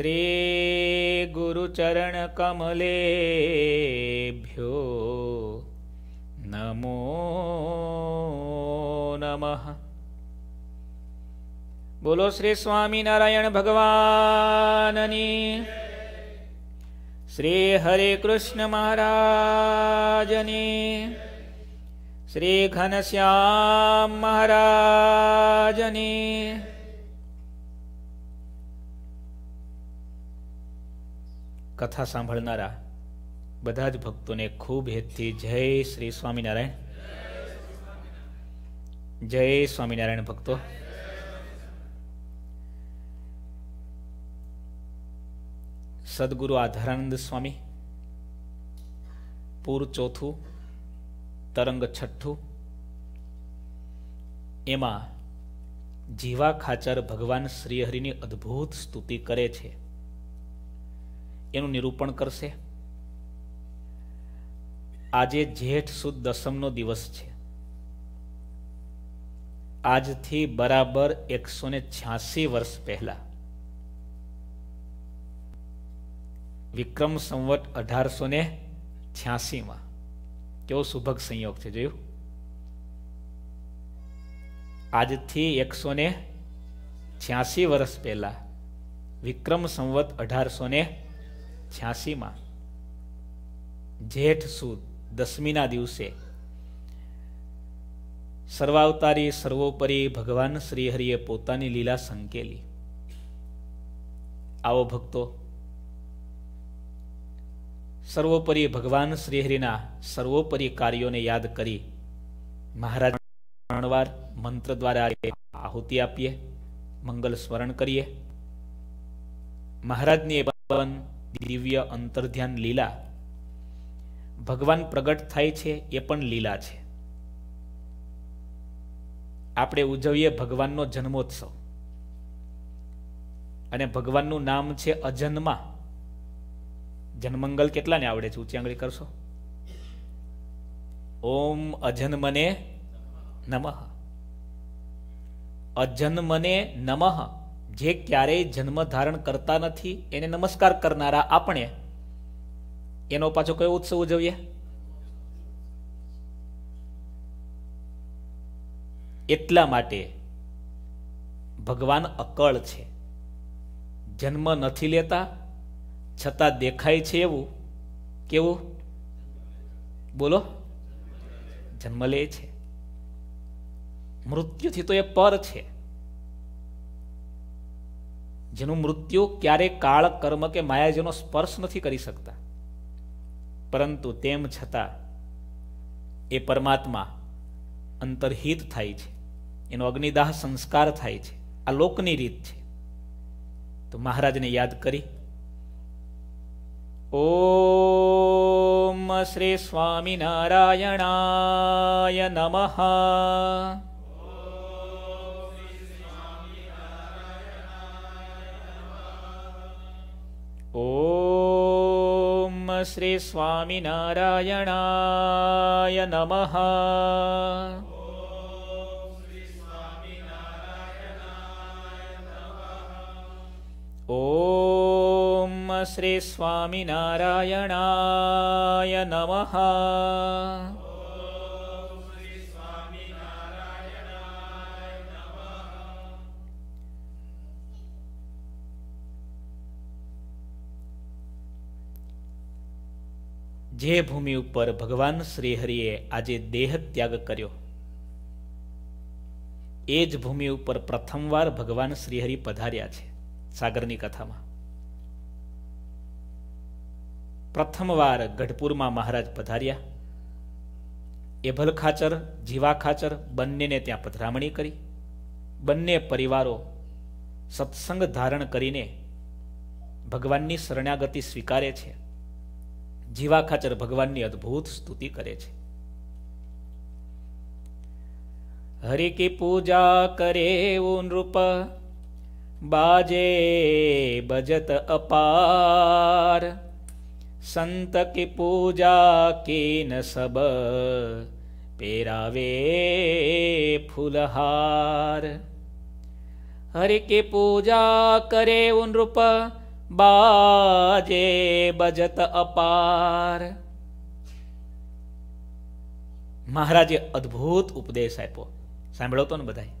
શ્રી ગુરુચરણ કમલેભ્યો નમો નમઃ બોલો શ્રી સ્વામિનારાયણ ભગવાનની શ્રી હરે કૃષ્ણ મહારાજની શ્રી ઘનશ્યામ મહારાજની કથા સાંભળનારા બધા જ ભક્તોને ખૂબ હેતથી જય શ્રી સ્વામિનારાયણ જય સ્વામિનારાયણ ભક્તો સદગુરુ આધારાનંદ સ્વામી પૂર ચોથું તરંગ છઠ્ઠું એમાં જીવા ખાચર ભગવાન શ્રીહરિની અદ્ભુત સ્તુતિ કરે છે એનું નિરૂપણ કરશે આજે જેઠ સુદ દસમનો દિવસ છે આજથી બરાબર એકસો ને છ્યાસી વર્ષ પહેલા વિક્રમ સંવત અઢારસો ને છ્યાસીમાં કેવો સુભગ સંયોગ છે જોયું આજથી એકસો ને છ્યાસી વર્ષ પહેલા વિક્રમ સંવત અઢારસો ને છ્યાસીમાં જેઠ સુદ દસમીના દિવસે સર્વાવતારી સર્વોપરી ભગવાન શ્રીહરિએ પોતાની લીલા સંકેલી આવો ભક્તો સર્વોપરી ભગવાન શ્રીહરિના સર્વોપરી કાર્યોને યાદ કરી મહારાજ ત્રણવાર મંત્ર દ્વારા આહુતિ આપીએ મંગલ સ્મરણ કરીએ મહારાજની એ દિવ્ય અંતર્ધ્યાન લીલા ભગવાન પ્રગટ થાય છે એ પણ લીલા છે આપણે ઉજવીએ ભગવાનનો જન્મોત્સવ અને ભગવાનનું નામ છે અજન્મા જનમંગલ કેટલાને આવડે છે ઊંચી આંગળી કરશો ઓમ અજન્મને નમઃ અજન્મને નમઃ જે ક્યારેય જન્મ ધારણ કરતા નથી એને નમસ્કાર કરનારા આપણે એનો પાછો કયો ઉત્સવ ઉજવીએ એટલા માટે ભગવાન અકળ છે જન્મ નથી લેતા છતાં દેખાય છે એવું કેવું બોલો જન્મ લે છે મૃત્યુથી તો એ પર છે જેનું મૃત્યુ ક્યારેય કાળ કર્મ કે માયાજીનો સ્પર્શ નથી કરી શકતા પરંતુ તેમ છતાં એ પરમાત્મા અંતર્હિત થાય છે એનો અગ્નિદાહ સંસ્કાર થાય છે આ લોકની રીત છે તો મહારાજને યાદ કરી ઓમ શ્રી સ્વામિનારાયણાય નમઃ श्री स्वामी नारायणाय नमः ॐ श्री स्वामी नारायणाय नमः ॐ श्री स्वामी नारायणाय नमः જે ભૂમિ ઉપર ભગવાન શ્રીહરિએ આજે દેહ ત્યાગ કર્યો એ જ ભૂમિ ઉપર પ્રથમવાર ભગવાન શ્રીહરિ પધાર્યા છે સાગરની કથામાં પ્રથમવાર ગઢપુરમાં મહારાજ પધાર્યા એભલ ખાચર જીવા ખાચર બંનેને ત્યાં પધરામણી કરી બંને પરિવારો સત્સંગ ધારણ કરીને ભગવાનની શરણાગતિ સ્વીકારે છે જીવા ખાચર ભગવાનની અદ્ભુત સ્તુતિ કરે છે હરિ કી પૂજા કરે એવું નૃપ બાજે બજત અપાર સંત કી પૂજા કીન સબ પેરાવે ફૂલહાર હરિ કી પૂજા કરે નૃપ બાજે બજત અપાર મહારાજે અદ્ભુત ઉપદેશ આપ્યો સાંભળો તો ને બધાય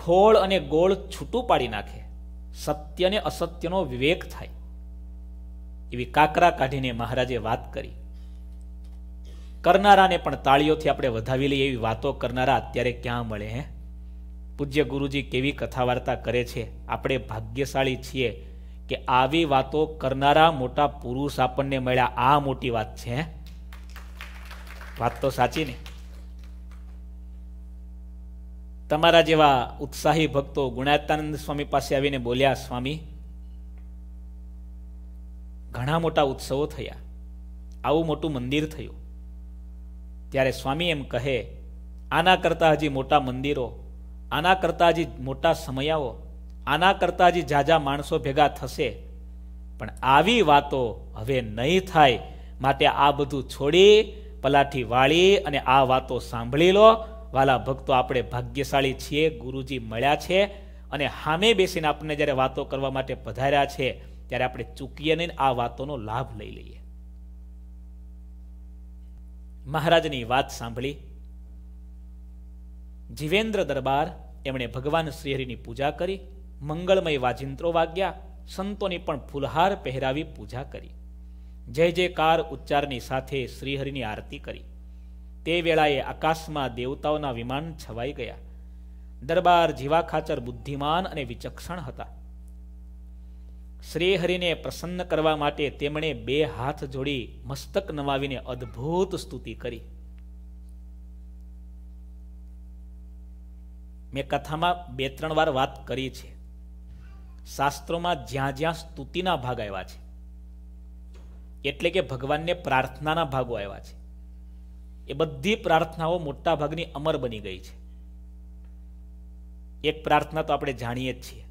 ખોળ અને ગોળ છૂટું પાડી નાખે સત્ય ને અસત્યનો વિવેક થાય એવી કાકરા કાઢીને મહારાજે વાત કરી કરનારાને પણ તાળીઓથી આપણે વધાવી લઈએ એવી વાતો કરનારા અત્યારે ક્યાં મળે હે પૂજ્ય ગુરુજી કેવી કથા વાર્તા કરે છે આપણે ભાગ્યશાળી છીએ કે આવી વાતો કરનારા મોટા પુરુષ આપણને મળ્યા આ મોટી વાત છે વાત તો સાચી ને તમારા જેવા ઉત્સાહી ભક્તો ગુણાતાનંદ સ્વામી પાસે આવીને બોલ્યા સ્વામી ઘણા મોટા ઉત્સવો થયા આવું મોટું મંદિર થયું ત્યારે સ્વામી એમ કહે આના કરતાં હજી મોટા મંદિરો આના કરતાં જે મોટા સમયાઓ આના કરતાં જે જાજા માણસો ભેગા થશે પણ આવી વાતો હવે નહીં થાય માટે આ બધું છોડી પલાઠી વાળી અને આ વાતો સાંભળી લો વાલા ભક્તો આપણે ભાગ્યશાળી છીએ ગુરુજી મળ્યા છે અને સામે બેસીને આપણને જ્યારે વાતો કરવા માટે પધાર્યા છે ત્યારે આપણે ચૂકીએ નહીં આ વાતોનો લાભ લઈ લઈએ મહારાજની વાત સાંભળી જીવેન્દ્ર દરબાર એમણે ભગવાન શ્રીહરિની પૂજા કરી મંગળમય વાજિંત્રો વાગ્યા સંતોની પણ ફૂલહાર પહેરાવી પૂજા કરી જય જયકાર ઉચ્ચારની સાથે શ્રીહરિની આરતી કરી તે વેળાએ આકાશમાં દેવતાઓના વિમાન છવાઈ ગયા દરબાર જીવા ખાચર બુદ્ધિમાન અને વિચક્ષણ હતા શ્રીહરિને પ્રસન્ન કરવા માટે તેમણે બે હાથ જોડી મસ્તક નવાવીને અદ્ભુત સ્તુતિ કરી મેં કથામાં બે ત્રણ વાર વાત કરી છે શાસ્ત્રોમાં જ્યાં જ્યાં સ્તુતિના ભાગ આવ્યા છે એટલે કે ભગવાનને પ્રાર્થનાના ભાગો આવ્યા છે એ બધી પ્રાર્થનાઓ મોટા ભાગની અમર બની ગઈ છે એક પ્રાર્થના તો આપણે જાણીએ જ છીએ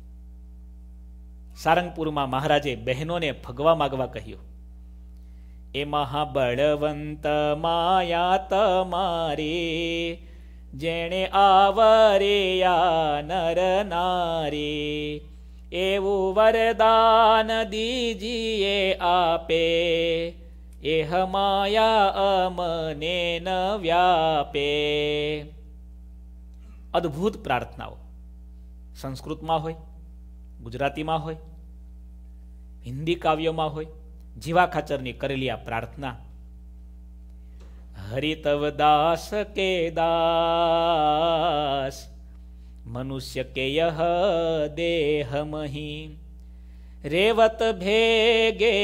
સારંગપુરમાં મહારાજે બહેનોને ભગવા માગવા કહ્યું એ મહાબળવંત માયા તમારી જેણે આવર્યા નર નારી એવું વરદાન દીજીએ આપે એહ માયા અમને ન વ્યાપે અદ્ભુત પ્રાર્થનાઓ સંસ્કૃતમાં હોય ગુજરાતીમાં હોય હિન્દી કાવ્યોમાં હોય જીવા ખાચરની કરેલી આ પ્રાર્થના હરિતવ દાસ કે દાસ મનુષ્ય કે યહ દેહમહી રેવત ભેગે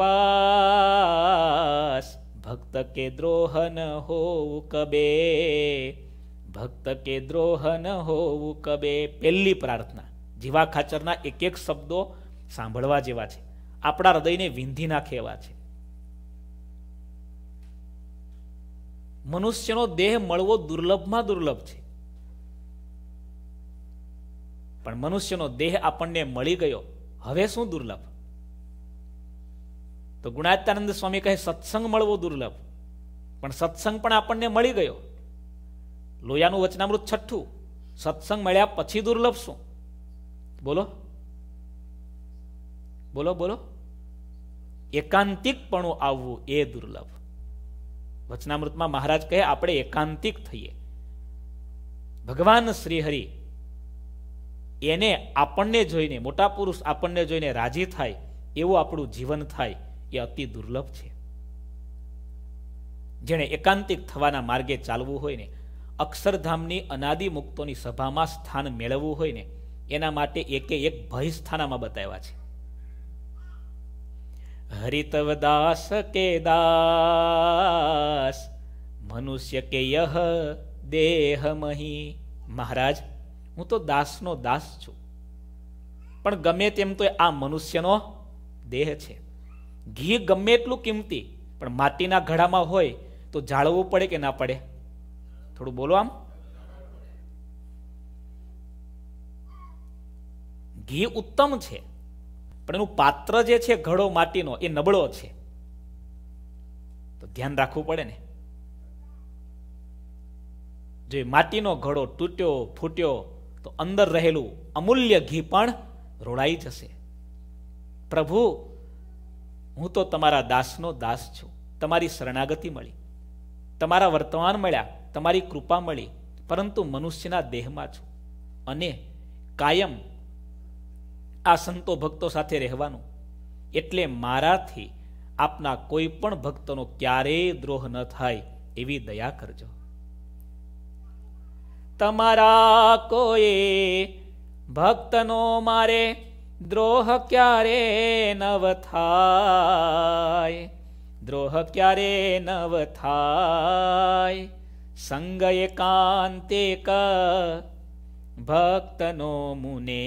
વાસ ભક્ત કે દ્રોહન હોવું કબે ભક્ત કે દ્રોહન હોવું કબે પેલી પ્રાર્થના જીવા ખાચરના એક એક શબ્દો સાંભળવા જેવા છે આપણા હૃદયને વિંધી નાખે એવા છે મનુષ્યનો દેહ મળવો દુર્લભમાં દુર્લભ છે પણ મનુષ્યનો દેહ આપણને મળી ગયો હવે શું દુર્લભ તો ગુણાત્માનંદ સ્વામી કહે સત્સંગ મળવો દુર્લભ પણ સત્સંગ પણ આપણને મળી ગયો લોયાનું વચનામૃત છઠ્ઠું સત્સંગ મળ્યા પછી દુર્લભ શું બોલો બોલો બોલો એકાંતિકપણું આવવું એ દુર્લભ વચનામૃતમાં મહારાજ કહે આપણે એકાંતિક થઈએ ભગવાન શ્રીહરિ એને આપણને જોઈને મોટા પુરુષ આપણને જોઈને રાજી થાય એવું આપણું જીવન થાય એ અતિ દુર્લભ છે જેણે એકાંતિક થવાના માર્ગે ચાલવું હોય ને અક્ષરધામની અનાદિ મુક્તોની સભામાં સ્થાન મેળવવું હોય ને એના માટે એકે એક ભય સ્થાનામાં બતાવ્યા છે હરિતવદાસ કે દાસ મનુષ્ય કે યહ દેહ મહી મહારાજ હું તો દાસનો દાસ છું પણ ગમે તેમ તો આ મનુષ્યનો દેહ છે ઘી ગમે એટલું કિંમતી પણ માટીના ઘડામાં હોય તો જાળવવું પડે કે ના પડે થોડું બોલો આમ ઘી ઉત્તમ છે પણ એનું પાત્ર જે છે ઘડો માટીનો એ નબળો છે તો ધ્યાન રાખવું પડે ને જો માટીનો ઘડો તૂટ્યો ફૂટ્યો તો અંદર રહેલું અમૂલ્ય ઘી પણ રોડાઈ જશે પ્રભુ હું તો તમારા દાસનો દાસ છું તમારી શરણાગતિ મળી તમારા વર્તમાન મળ્યા તમારી કૃપા મળી પરંતુ મનુષ્યના દેહમાં છું અને કાયમ આ સંતો ભક્તો સાથે રહેવાનું એટલે મારાથી આપના કોઈ પણ ભક્તનો ક્યારેય દ્રોહ ન થાય એવી દયા કરજો તમારા કોઈ ભક્તનો મારે દ્રોહ ક્યારે નવ થાય દ્રોહ ક્યારે નવ થાય સંગ એકાંતે ભક્તનો મુને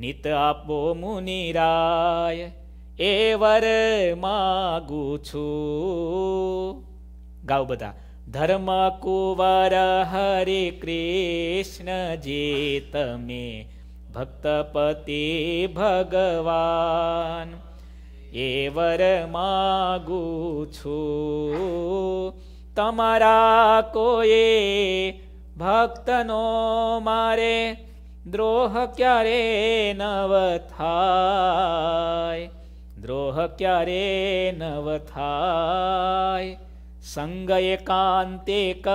નિત આપો મુનિરાય એ વર માગું છું ગાઉ બધા ધર્મ કુંવર હરે કૃષ્ણજી તમે ભક્તપતિ ભગવાન એ વર માગું છું તમારા કોએ ભક્તનો મારે દ્રોહ ક્યારે નવ થાય દ્રોહ ક્યારે નવ થાય સંગ એકાંતે ક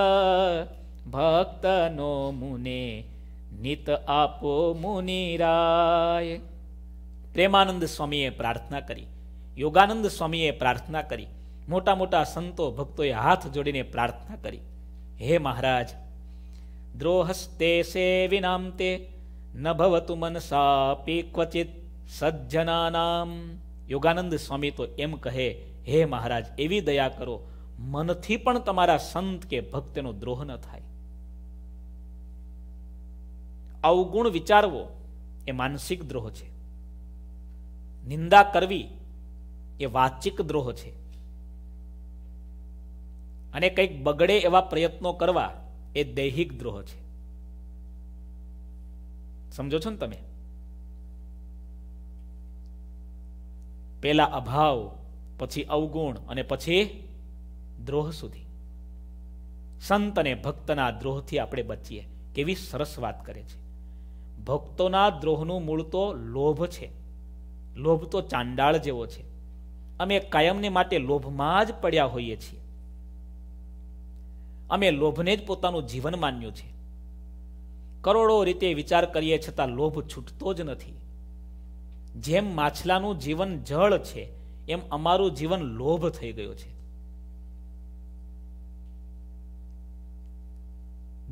ભક્તનો મુને નિત આપો મુનિરાય પ્રેમાનંદ સ્વામીએ પ્રાર્થના કરી યોગાનંદ સ્વામીએ પ્રાર્થના કરી મોટા મોટા સંતો ભક્તોએ હાથ જોડીને પ્રાર્થના કરી હે મહારાજ દ્રોહસ્તે સેવિનામ તે ન ભવતુ મનસાપી ક્વચિત સજ્જનાનામ યોગાનંદ સ્વામી તો એમ કહે હે મહારાજ એવી દયા કરો મનથી પણ તમારા સંત કે ભક્તનો દ્રોહ ન થાય અવગુણ વિચારવો એ માનસિક દ્રોહ છે નિંદા કરવી એ વાચિક દ્રોહ છે અને કંઈક બગડે એવા પ્રયત્નો કરવા એ દૈહિક દ્રોહ છે સમજો છો ને તમે પેલા અભાવ પછી અવગુણ અને પછી દ્રોહ સુધી સંત અને ભક્તના દ્રોહથી આપણે બચીએ કેવી સરસ વાત કરે છે ભક્તોના દ્રોહનું મૂળ તો લોભ છે લોભ તો ચાંડાળ જેવો છે અમે કાયમને માટે લોભમાં જ પડ્યા હોઈએ છીએ અમે લોભને જ પોતાનું જીવન માન્યું છે કરોડો રીતે વિચાર કરીએ છતાં લોભ છૂટતો જ નથી જેમ માછલાનું જીવન જળ છે એમ અમારું જીવન લોભ થઈ ગયો છે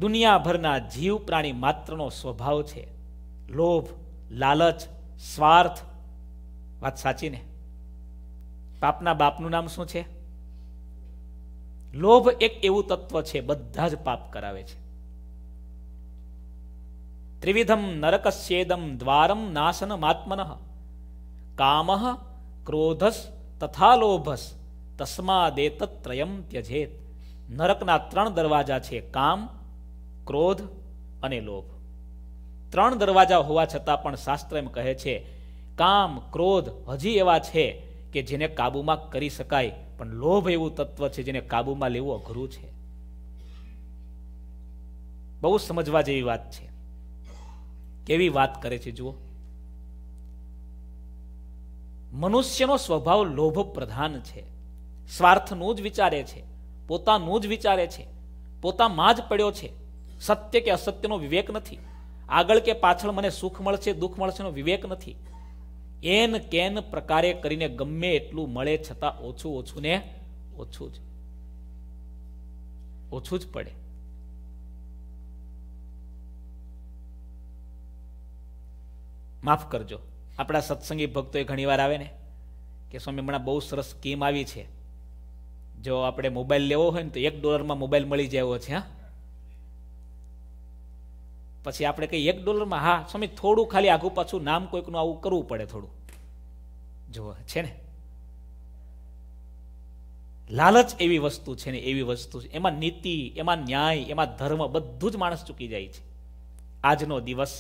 દુનિયાભરના જીવ પ્રાણી માત્રનો સ્વભાવ છે લોભ લાલચ સ્વાર્થ વાત સાચી ને પાપના બાપનું નામ શું છે લોભ એક એવું તત્વ છે બધા જ પાપ કરાવે છે ત્રિવિધમ નરકસ્યેદમ દ્વારમ નાશનમાત્મન કામ ક્રોધસ તથા લોભસ તસ્માદેતત્રયમ ત્યજેત નરકના ત્રણ દરવાજા છે કામ ક્રોધ અને લોભ ત્રણ દરવાજા હોવા છતાં પણ શાસ્ત્ર એમ કહે છે કામ ક્રોધ હજી એવા છે કે જેને કાબૂમાં કરી શકાય પણ લોભ એવું તત્વ છે જેને કાબૂમાં લેવું અઘરું છે બહુ સમજવા જેવી વાત છે કેવી વાત કરે છે જુઓ મનુષ્યનો સ્વભાવ લોભ પ્રધાન છે સ્વાર્થનું જ વિચારે છે પોતાનું જ વિચારે છે પોતામાં જ પડ્યો છે સત્ય કે અસત્યનો વિવેક નથી આગળ કે પાછળ મને સુખ મળશે દુઃખ મળશેનો વિવેક નથી એન કેન પ્રકારે કરીને ગમે એટલું મળે છતાં ઓછું ઓછું ને ઓછું જ ઓછું જ પડે માફ કરજો આપણા સત્સંગી ભક્તો એ ઘણીવાર આવે ને કે સ્વામી હમણાં બહુ સરસ સ્કીમ આવી છે જો આપણે મોબાઈલ લેવો હોય ને તો એક ડોલરમાં મોબાઈલ મળી જાય છે હા પછી આપણે કંઈ એક ડોલરમાં હા સ્વામી થોડું ખાલી આઘું પાછું નામ કોઈકનું આવું કરવું પડે થોડું જુઓ છે ને લાલચ એવી વસ્તુ છે ને એવી વસ્તુ છે એમાં નીતિ એમાં ન્યાય એમાં ધર્મ બધું જ માણસ ચૂકી જાય છે આજનો દિવસ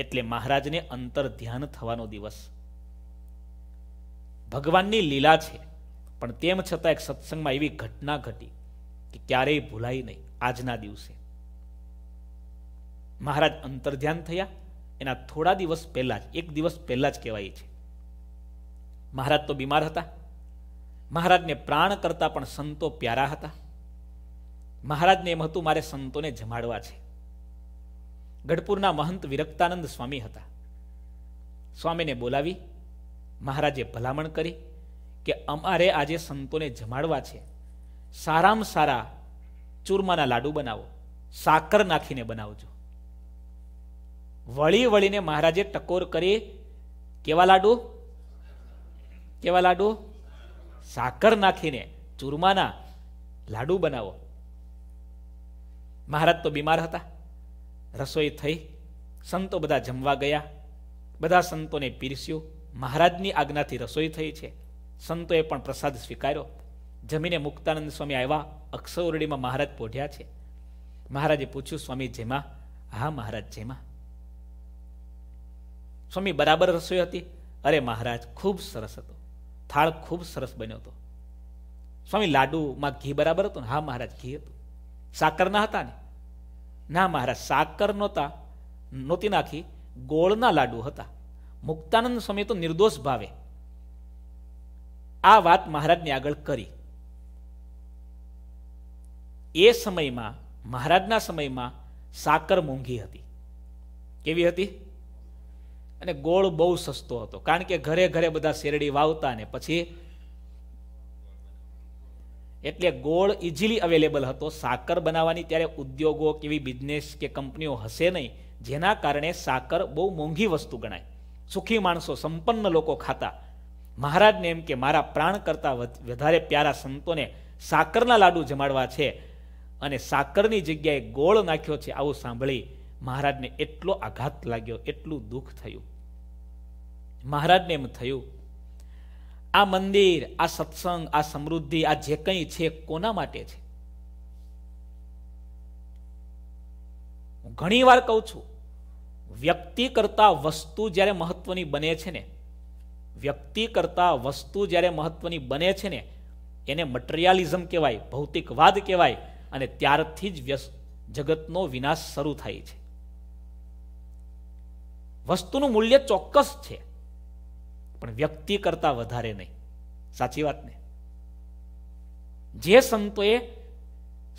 એટલે મહારાજને અંતર ધ્યાન થવાનો દિવસ ભગવાનની લીલા છે પણ તેમ છતાં એક સત્સંગમાં એવી ઘટના ઘટી કે ક્યારેય ભૂલાય નહીં આજના દિવસે મહારાજ અંતર ધ્યાન થયા એના થોડા દિવસ પહેલા જ એક દિવસ પહેલા જ કહેવાય છે મહારાજ તો બીમાર હતા મહારાજને પ્રાણ કરતા પણ સંતો પ્યારા હતા મહારાજને એમ હતું મારે સંતોને જમાડવા છે ગઢપુરના મહંત વિરક્તાનંદ સ્વામી હતા સ્વામીને બોલાવી મહારાજે ભલામણ કરી કે અમારે આજે સંતોને જમાડવા છે સારામાં સારા ચૂરમાના લાડુ બનાવો સાકર નાખીને બનાવજો વળી વળીને મહારાજે ટકોર કરી કેવા લાડુ કેવા લાડુ સાકર નાખીને ચૂરમાના લાડુ બનાવો મહારાજ તો બીમાર હતા રસોઈ થઈ સંતો બધા જમવા ગયા બધા સંતોને પીરસ્યું મહારાજની આજ્ઞાથી રસોઈ થઈ છે સંતોએ પણ પ્રસાદ સ્વીકાર્યો જમીને મુક્તાનંદ સ્વામી આવ્યા અક્ષરડીમાં મહારાજ પોઢ્યા છે મહારાજે પૂછ્યું સ્વામી જેમાં હા મહારાજ જેમાં સ્વામી બરાબર રસોઈ હતી અરે મહારાજ ખૂબ સરસ હતો થાળ ખૂબ સરસ બન્યો હતો સ્વામી લાડુમાં ઘી બરાબર હતું હા મહારાજ ઘી હતું સાકરના હતા ને ના મહારાજ સાકર નહોતા નહોતી નાખી ગોળના લાડુ હતા મુક્તાનંદ સ્વામી તો નિર્દોષ ભાવે આ વાત મહારાજને આગળ કરી એ સમયમાં મહારાજના સમયમાં સાકર મોંઘી હતી કેવી હતી અને ગોળ બહુ સસ્તો હતો કારણ કે ઘરે ઘરે બધા શેરડી વાવતા ને પછી એટલે ગોળ ઇઝીલી અવેલેબલ હતો સાકર બનાવવાની ત્યારે ઉદ્યોગો કેવી બિઝનેસ કે કંપનીઓ હશે નહીં જેના કારણે સાકર બહુ મોંઘી વસ્તુ ગણાય સુખી માણસો સંપન્ન લોકો ખાતા મહારાજને એમ કે મારા પ્રાણ કરતા વધારે પ્યારા સંતોને સાકરના લાડુ જમાડવા છે અને સાકરની જગ્યાએ ગોળ નાખ્યો છે આવું સાંભળી મહારાજને એટલો આઘાત લાગ્યો એટલું દુઃખ થયું મહારાજને એમ થયું આ મંદિર આ સત્સંગ આ સમૃદ્ધિ આ જે કંઈ છે કોના માટે છે હું ઘણી વાર કહું છું વ્યક્તિ કરતા વસ્તુ જ્યારે મહત્વની બને છે ને વ્યક્તિ કરતા વસ્તુ જ્યારે મહત્વની બને છે ને એને મટીરિયાલિઝમ કહેવાય ભૌતિકવાદ કહેવાય અને ત્યારથી જ જગતનો વિનાશ શરૂ થાય છે વસ્તુનું મૂલ્ય ચોક્કસ છે પણ વ્યક્તિ કરતાં વધારે નહીં સાચી વાત ને જે સંતોએ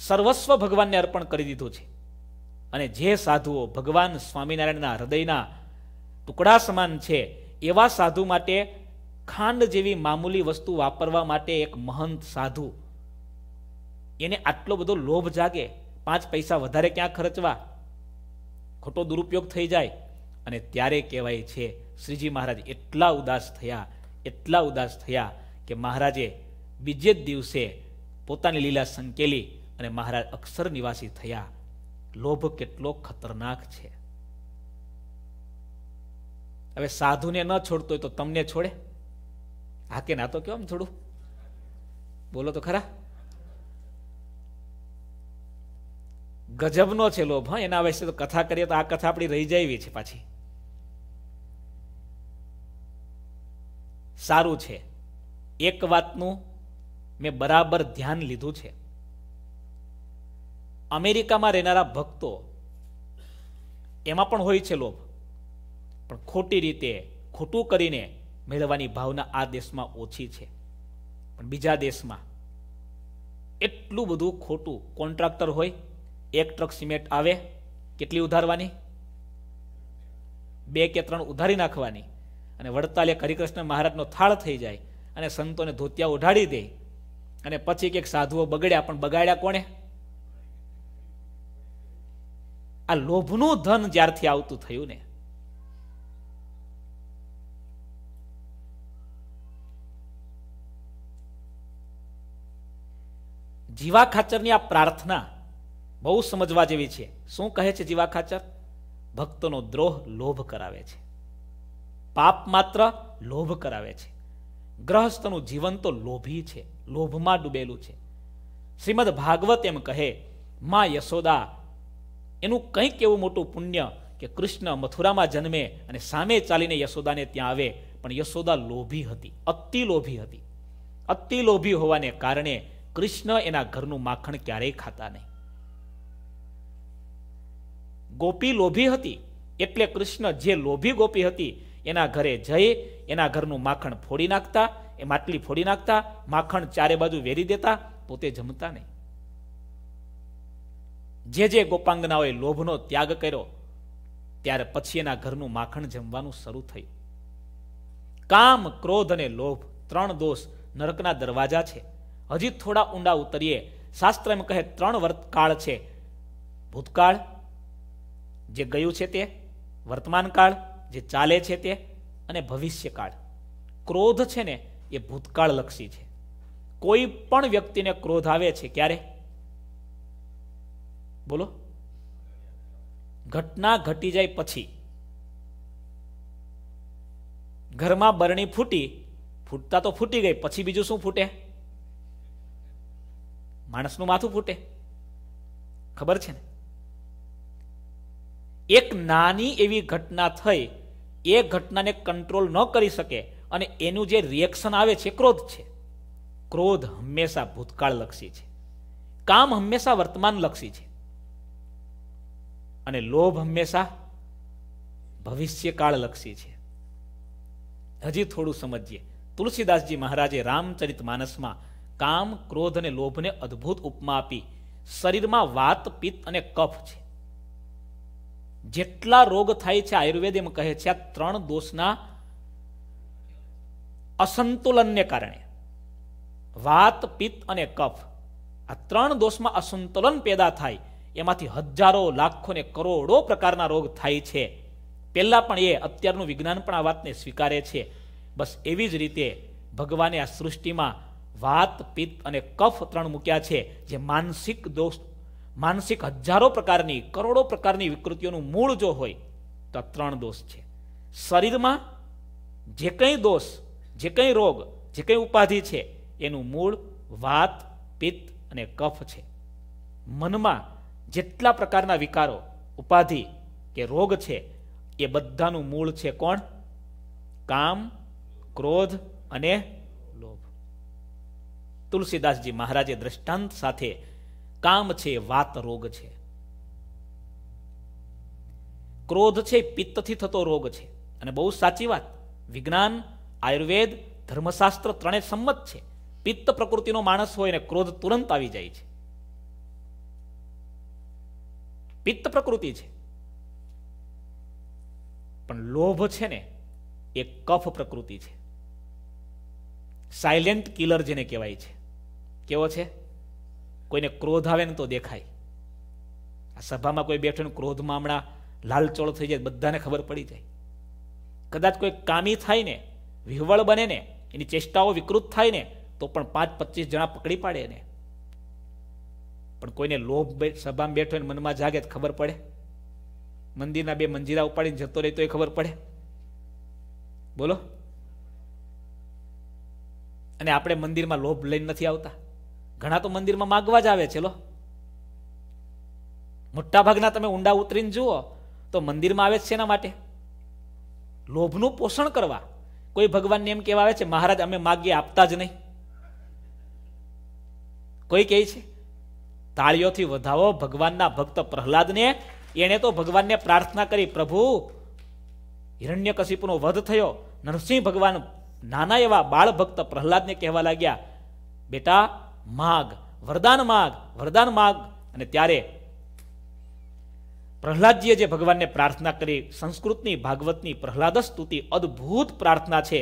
સર્વસ્વ ભગવાનને અર્પણ કરી દીધું છે અને જે સાધુઓ ભગવાન સ્વામિનારાયણના હૃદયના ટુકડા સમાન છે એવા સાધુ માટે ખાંડ જેવી મામૂલી વસ્તુ વાપરવા માટે એક મહંત સાધુ એને આટલો બધો લોભ જાગે પાંચ પૈસા વધારે ક્યાં ખર્ચવા ખોટો દુરુપયોગ થઈ જાય અને ત્યારે કહેવાય છે શ્રીજી મહારાજ એટલા ઉદાસ થયા એટલા ઉદાસ થયા કે મહારાજે બીજે જ દિવસે પોતાની લીલા સંકેલી અને મહારાજ અક્ષર નિવાસી થયા લોભ કેટલો ખતરનાક છે હવે સાધુને ન છોડતો હોય તો તમને છોડે હા કે ના તો કેમ છોડું બોલો તો ખરા ગજબનો છે લોભ હા એના વિશે તો કથા કરીએ તો આ કથા આપણી રહી જાય છે પાછી સારું છે એક વાતનું મેં બરાબર ધ્યાન લીધું છે અમેરિકામાં રહેનારા ભક્તો એમાં પણ હોય છે લોભ પણ ખોટી રીતે ખોટું કરીને મેળવવાની ભાવના આ દેશમાં ઓછી છે પણ બીજા દેશમાં એટલું બધું ખોટું કોન્ટ્રાક્ટર હોય એક ટ્રક સિમેન્ટ આવે કેટલી ઉધારવાની બે કે ત્રણ ઉધારી નાખવાની અને વડતાલ એક હરિકૃષ્ણ મહારાજનો થાળ થઈ જાય અને સંતોને ધોતિયા ઉઢાડી દે અને પછી ક્યાંક સાધુઓ બગડ્યા પણ બગાડ્યા કોણે આ લોભનું ધન જ્યારથી આવતું થયું ને જીવા ખાચરની આ પ્રાર્થના બહુ સમજવા જેવી છે શું કહે છે જીવા ખાચર ભક્તોનો દ્રોહ લોભ કરાવે છે પાપ માત્ર લોભ કરાવે છે ગ્રહસ્થનું જીવન તો લોભી છે લોભમાં ડૂબેલું છે શ્રીમદ ભાગવત એમ કહે માં યશોદા એનું કંઈક એવું મોટું પુણ્ય કે કૃષ્ણ મથુરામાં જન્મે અને સામે ચાલીને યશોદાને ત્યાં આવે પણ યશોદા લોભી હતી અતિ લોભી હતી અતિ લોભી હોવાને કારણે કૃષ્ણ એના ઘરનું માખણ ક્યારેય ખાતા નહીં ગોપી લોભી હતી એટલે કૃષ્ણ જે લોભી ગોપી હતી એના ઘરે જઈ એના ઘરનું માખણ ફોડી નાખતા એ માટલી ફોડી નાખતા માખણ ચારે બાજુ વેરી દેતા પોતે જમતા નહીં જે જે ગોપાંગનાઓએ લોભનો ત્યાગ કર્યો ત્યારે પછી એના ઘરનું માખણ જમવાનું શરૂ થયું કામ ક્રોધ અને લોભ ત્રણ દોષ નરકના દરવાજા છે હજી થોડા ઊંડા ઉતરીએ શાસ્ત્ર એમ કહે ત્રણ વર્તકાળ છે ભૂતકાળ જે ગયું છે તે વર્તમાન કાળ જે ચાલે છે તે અને ભવિષ્યકાળ ક્રોધ છે ને એ ભૂતકાળ લક્ષી છે કોઈ પણ વ્યક્તિને ક્રોધ આવે છે ક્યારે બોલો ઘટના ઘટી જાય પછી ઘરમાં બરણી ફૂટી ફૂટતા તો ફૂટી ગઈ પછી બીજું શું ફૂટે માણસનું માથું ફૂટે ખબર છે ને એક નાની એવી ઘટના થઈ એ ઘટનાને કંટ્રોલ ન કરી શકે અને એનું જે રિએક્શન આવે છે ક્રોધ છે ક્રોધ હંમેશા ભૂતકાળ લક્ષી છે કામ હંમેશા વર્તમાનલક્ષી છે અને લોભ હંમેશા ભવિષ્યકાળ લક્ષી છે હજી થોડું સમજીએ તુલસીદાસજી મહારાજે રામચરિત માનસમાં કામ ક્રોધ અને લોભને અદ્ભુત ઉપમા આપી શરીરમાં વાત પિત્ત અને કફ છે જેટલા રોગ થાય છે આયુર્વેદ એમ કહે છે આ ત્રણ દોષના અસંતુલનને કારણે વાત પિત્ત અને કફ આ ત્રણ દોષમાં અસંતુલન પેદા થાય એમાંથી હજારો લાખો ને કરોડો પ્રકારના રોગ થાય છે પહેલાં પણ એ અત્યારનું વિજ્ઞાન પણ આ વાતને સ્વીકારે છે બસ એવી જ રીતે ભગવાને આ સૃષ્ટિમાં વાત પિત્ત અને કફ ત્રણ મૂક્યા છે જે માનસિક દોષ માનસિક હજારો પ્રકારની કરોડો પ્રકારની વિકૃતિઓનું મૂળ જો હોય તો ત્રણ દોષ છે શરીરમાં જે કંઈ દોષ જે કંઈ રોગ જે કંઈ ઉપાધિ છે એનું મૂળ વાત પિત્ત અને કફ છે મનમાં જેટલા પ્રકારના વિકારો ઉપાધિ કે રોગ છે એ બધાનું મૂળ છે કોણ કામ ક્રોધ અને લોભ તુલસીદાસજી મહારાજે દ્રષ્ટાંત સાથે કામ છે વાત રોગ છે ક્રોધ છે પિત્તથી થતો રોગ છે અને બહુ સાચી વાત વિજ્ઞાન આયુર્વેદ ધર્મશાસ્ત્ર ત્રણે સંમત છે પિત્ત પ્રકૃતિનો માણસ હોય ને ક્રોધ તુરંત આવી જાય છે પિત્ત પ્રકૃતિ છે પણ લોભ છે ને એ કફ પ્રકૃતિ છે સાયલેન્ટ કિલર જેને કહેવાય છે કેવો છે કોઈને ક્રોધ આવે ને તો દેખાય આ સભામાં કોઈ બેઠો ને ક્રોધમાં હમણાં લાલચોળ થઈ જાય બધાને ખબર પડી જાય કદાચ કોઈ કામી થાય ને વિહવળ બને ને એની ચેષ્ટાઓ વિકૃત થાય ને તો પણ પાંચ પચીસ જણા પકડી પાડે એને પણ કોઈને લોભ સભામાં બેઠો ને મનમાં જાગે તો ખબર પડે મંદિરના બે મંજીરા ઉપાડીને જતો રહે તો એ ખબર પડે બોલો અને આપણે મંદિરમાં લોભ લઈને નથી આવતા ઘણા તો મંદિરમાં માગવા જ આવે છે લો મોટા ભાગના તમે ઊંડા ઉતરીને જુઓ તો મંદિરમાં આવે છે એના માટે લોભનું પોષણ કરવા કોઈ ભગવાનને એમ કેવા આવે છે મહારાજ અમે માગીએ આપતા જ નહીં કોઈ કહે છે તાળીઓથી વધાવો ભગવાનના ભક્ત પ્રહલાદને એણે તો ભગવાનને પ્રાર્થના કરી પ્રભુ હિરણ્ય કશિપનો વધ થયો નરસિંહ ભગવાન નાના એવા બાળ ભક્ત પ્રહલાદને કહેવા લાગ્યા બેટા માગ વરદાન માગ વરદાન માગ અને ત્યારે પ્રહલાદજીએ જે ભગવાનને પ્રાર્થના કરી સંસ્કૃતની ભાગવતની પ્રહલાદ સ્તુતિ અદ્ભુત પ્રાર્થના છે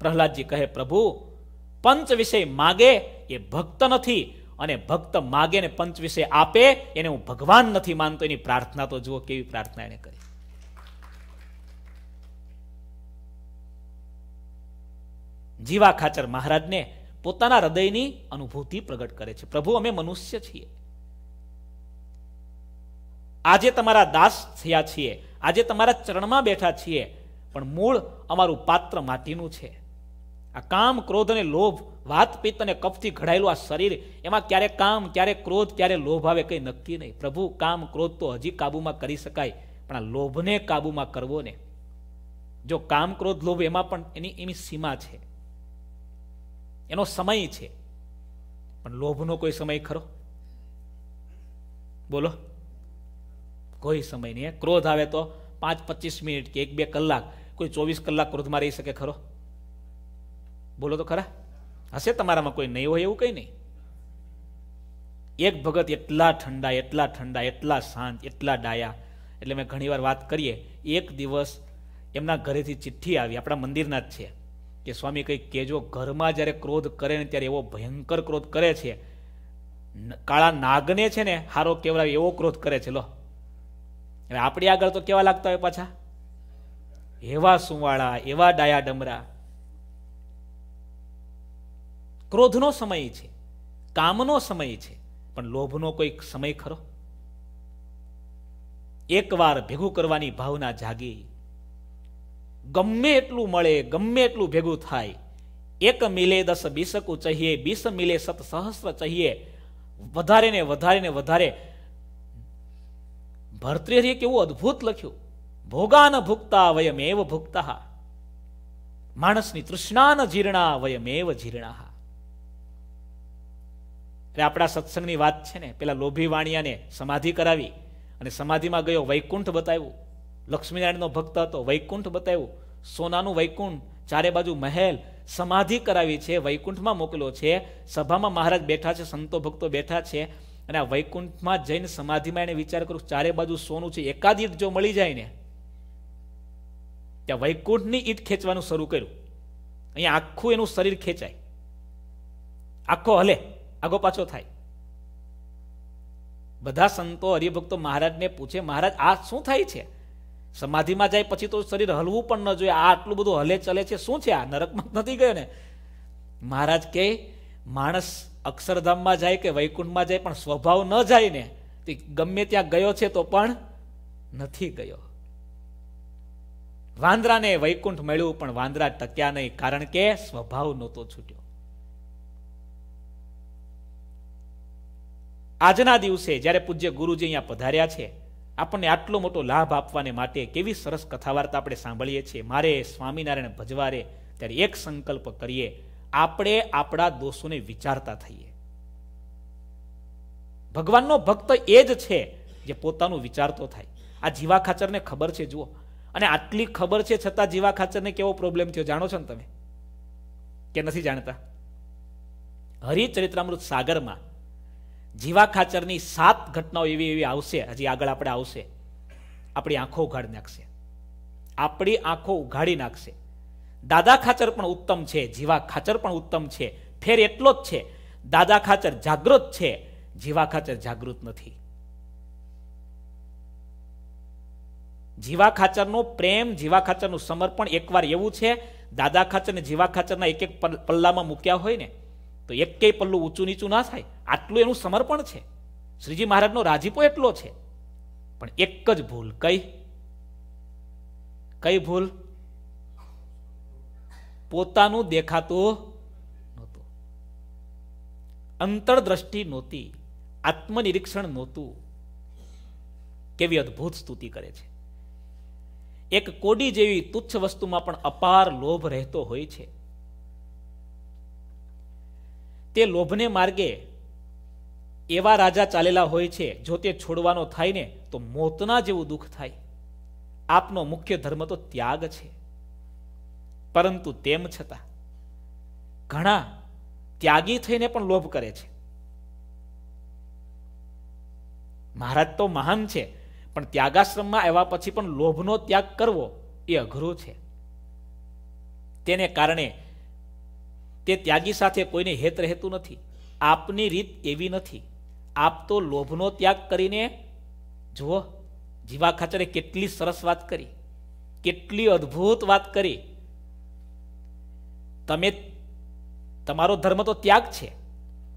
પ્રહલાદજી કહે પ્રભુ પંચ વિષય માગે એ ભક્ત નથી અને ભક્ત માગે ને પંચ વિષય આપે એને હું ભગવાન નથી માનતો એની પ્રાર્થના તો જુઓ કેવી પ્રાર્થના એને કરી જીવા ખાચર મહારાજને પોતાના હૃદયની અનુભૂતિ પ્રગટ કરે છે પ્રભુ અમે મનુષ્ય છીએ આજે તમારા દાસ થયા છીએ આજે તમારા ચરણમાં બેઠા છીએ પણ મૂળ અમારું પાત્ર માટીનું છે આ કામ ક્રોધ અને લોભ વાત પિત્ત અને કપથી ઘડાયેલું આ શરીર એમાં ક્યારે કામ ક્યારે ક્રોધ ક્યારે લોભ આવે કંઈ નક્કી નહીં પ્રભુ કામ ક્રોધ તો હજી કાબૂમાં કરી શકાય પણ આ લોભને કાબૂમાં કરવો ને જો કામ ક્રોધ લોભ એમાં પણ એની એની સીમા છે એનો સમય છે પણ લોભનો કોઈ સમય ખરો બોલો કોઈ સમય નહીં ક્રોધ આવે તો પાંચ પચીસ મિનિટ કે એક બે કલાક કોઈ ચોવીસ કલાક ક્રોધમાં રહી શકે ખરો બોલો તો ખરા હશે તમારામાં કોઈ નહીં હોય એવું કંઈ નહીં એક ભગત એટલા ઠંડા એટલા ઠંડા એટલા શાંત એટલા ડાયા એટલે મેં ઘણીવાર વાત કરીએ એક દિવસ એમના ઘરેથી ચિઠ્ઠી આવી આપણા મંદિરના જ છે કે સ્વામી કંઈક કહેજો ઘરમાં જ્યારે ક્રોધ કરે ને ત્યારે એવો ભયંકર ક્રોધ કરે છે કાળા નાગને છે ને હારો કેવડાવે એવો ક્રોધ કરે છે લો હવે આપણી આગળ તો કેવા લાગતા હોય પાછા એવા સુવાળા એવા ડાયા ડમરા ક્રોધનો સમય છે કામનો સમય છે પણ લોભનો કોઈ સમય ખરો એકવાર ભેગું કરવાની ભાવના જાગી ગમે એટલું મળે ગમે એટલું ભેગું થાય એક મિલે દસ બીસકું ચહીએ બીસ મિલે સત સહસ્ર ચહીએ વધારે ને વધારે ને વધારે ભરતૃહરીએ કેવું અદ્ભુત લખ્યું ભોગા ન ભૂગતા વયમેવ એવ ભૂગતા માણસની તૃષ્ણા ન જીર્ણા વયમેવ એવ જીર્ણા એટલે આપણા સત્સંગની વાત છે ને પેલા લોભી વાણિયાને સમાધિ કરાવી અને સમાધિમાં ગયો વૈકુંઠ બતાવ્યું લક્ષ્મીનારાયણનો ભક્ત હતો વૈકુંઠ બતાવ્યું સોનાનું વૈકુંઠ ચારે બાજુ મહેલ સમાધિ કરાવી છે વૈકુંઠમાં મોકલો છે સભામાં મહારાજ બેઠા છે સંતો ભક્તો બેઠા છે અને આ વૈકુંઠમાં જઈને સમાધિમાં એને વિચાર કરું ચારે બાજુ સોનું છે એકાદ ઈટ જો મળી જાય ને ત્યાં વૈકુંઠની ઈટ ખેંચવાનું શરૂ કર્યું અહીંયા આખું એનું શરીર ખેંચાય આખો હલે આગો પાછો થાય બધા સંતો હરિભક્તો મહારાજને પૂછે મહારાજ આ શું થાય છે સમાધિમાં જાય પછી તો શરીર હલવું પણ ન જોઈએ આ આટલું બધું હલે ચલે છે શું છે આ નરકમાં નથી ગયો ને મહારાજ કે માણસ અક્ષરધામમાં જાય કે વૈકુંઠમાં જાય પણ સ્વભાવ ન જાય ને તે ગમે ત્યાં ગયો છે તો પણ નથી ગયો વાંદરાને વૈકુંઠ મળ્યું પણ વાંદરા ટક્યા નહીં કારણ કે સ્વભાવ નહોતો છૂટ્યો આજના દિવસે જ્યારે પૂજ્ય ગુરુજી અહીંયા પધાર્યા છે આપણને આટલો મોટો લાભ આપવાને માટે કેવી સરસ કથા વાર્તા આપણે સાંભળીએ છીએ મારે સ્વામિનારાયણ ભજવારે ત્યારે એક સંકલ્પ કરીએ આપણે આપણા દોષોને વિચારતા થઈએ ભગવાનનો ભક્ત એ જ છે જે પોતાનું વિચારતો થાય આ જીવા ખાચરને ખબર છે જુઓ અને આટલી ખબર છે છતાં જીવા ખાચરને કેવો પ્રોબ્લેમ થયો જાણો છો ને તમે કે નથી જાણતા હરિચરિત્રામૃત સાગરમાં જીવા ખાચરની સાત ઘટનાઓ એવી એવી આવશે હજી આગળ આપણે આવશે આપણી આંખો ઉઘાડી નાખશે આપણી આંખો ઉઘાડી નાખશે દાદા ખાચર પણ ઉત્તમ છે જીવા ખાચર પણ ઉત્તમ છે ફેર એટલો જ છે દાદા ખાચર જાગૃત છે જીવા ખાચર જાગૃત નથી જીવા ખાચરનો પ્રેમ જીવા ખાચરનું સમર્પણ એકવાર એવું છે દાદા ખાચર ને જીવા ખાચરના એક એક પલ્લામાં મૂક્યા હોય ને તો એક એકેય પલ્લું ઊંચું નીચું ના થાય આટલું એનું સમર્પણ છે શ્રીજી મહારાજનો રાજીપો એટલો છે પણ એક જ ભૂલ કઈ કઈ ભૂલ પોતાનું દેખાતું નહોતું અંતરદ્રષ્ટિ નહોતી આત્મનિરીક્ષણ નહોતું કેવી અદ્ભુત સ્તુતિ કરે છે એક કોડી જેવી તુચ્છ વસ્તુમાં પણ અપાર લોભ રહેતો હોય છે તે લોભને માર્ગે એવા રાજા ચાલેલા હોય છે જો તે છોડવાનો થાય ને તો મોતના જેવું દુઃખ થાય આપનો મુખ્ય ધર્મ તો ત્યાગ છે પરંતુ તેમ છતાં ઘણા ત્યાગી થઈને પણ લોભ કરે છે મહારાજ તો મહાન છે પણ ત્યાગાશ્રમમાં આવ્યા પછી પણ લોભનો ત્યાગ કરવો એ અઘરો છે તેને કારણે તે ત્યાગી સાથે કોઈને હેત રહેતું નથી આપની રીત એવી નથી આપ તો લોભનો ત્યાગ કરીને જુઓ જીવા ખાચરે કેટલી સરસ વાત કરી કેટલી અદ્ભુત વાત કરી તમે તમારો ધર્મ તો ત્યાગ છે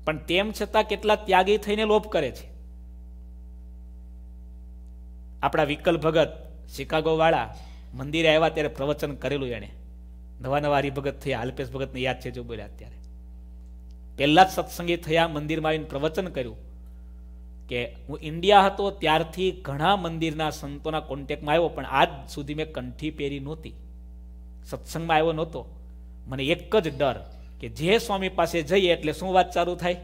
પણ તેમ છતાં કેટલા ત્યાગી થઈને લોભ કરે છે આપણા વિકલ ભગત શિકાગોવાળા મંદિરે આવ્યા ત્યારે પ્રવચન કરેલું એણે નવા નવા હરિભગત થયા અલ્પેશ ભગતને યાદ છે જો બોલ્યા અત્યારે પહેલા જ સત્સંગી થયા મંદિરમાં આવીને પ્રવચન કર્યું કે હું ઇન્ડિયા હતો ત્યારથી ઘણા મંદિરના સંતોના કોન્ટેક્ટમાં આવ્યો પણ આજ સુધી મેં કંઠી પહેરી નહોતી સત્સંગમાં આવ્યો નહોતો મને એક જ ડર કે જે સ્વામી પાસે જઈએ એટલે શું વાત ચાલુ થાય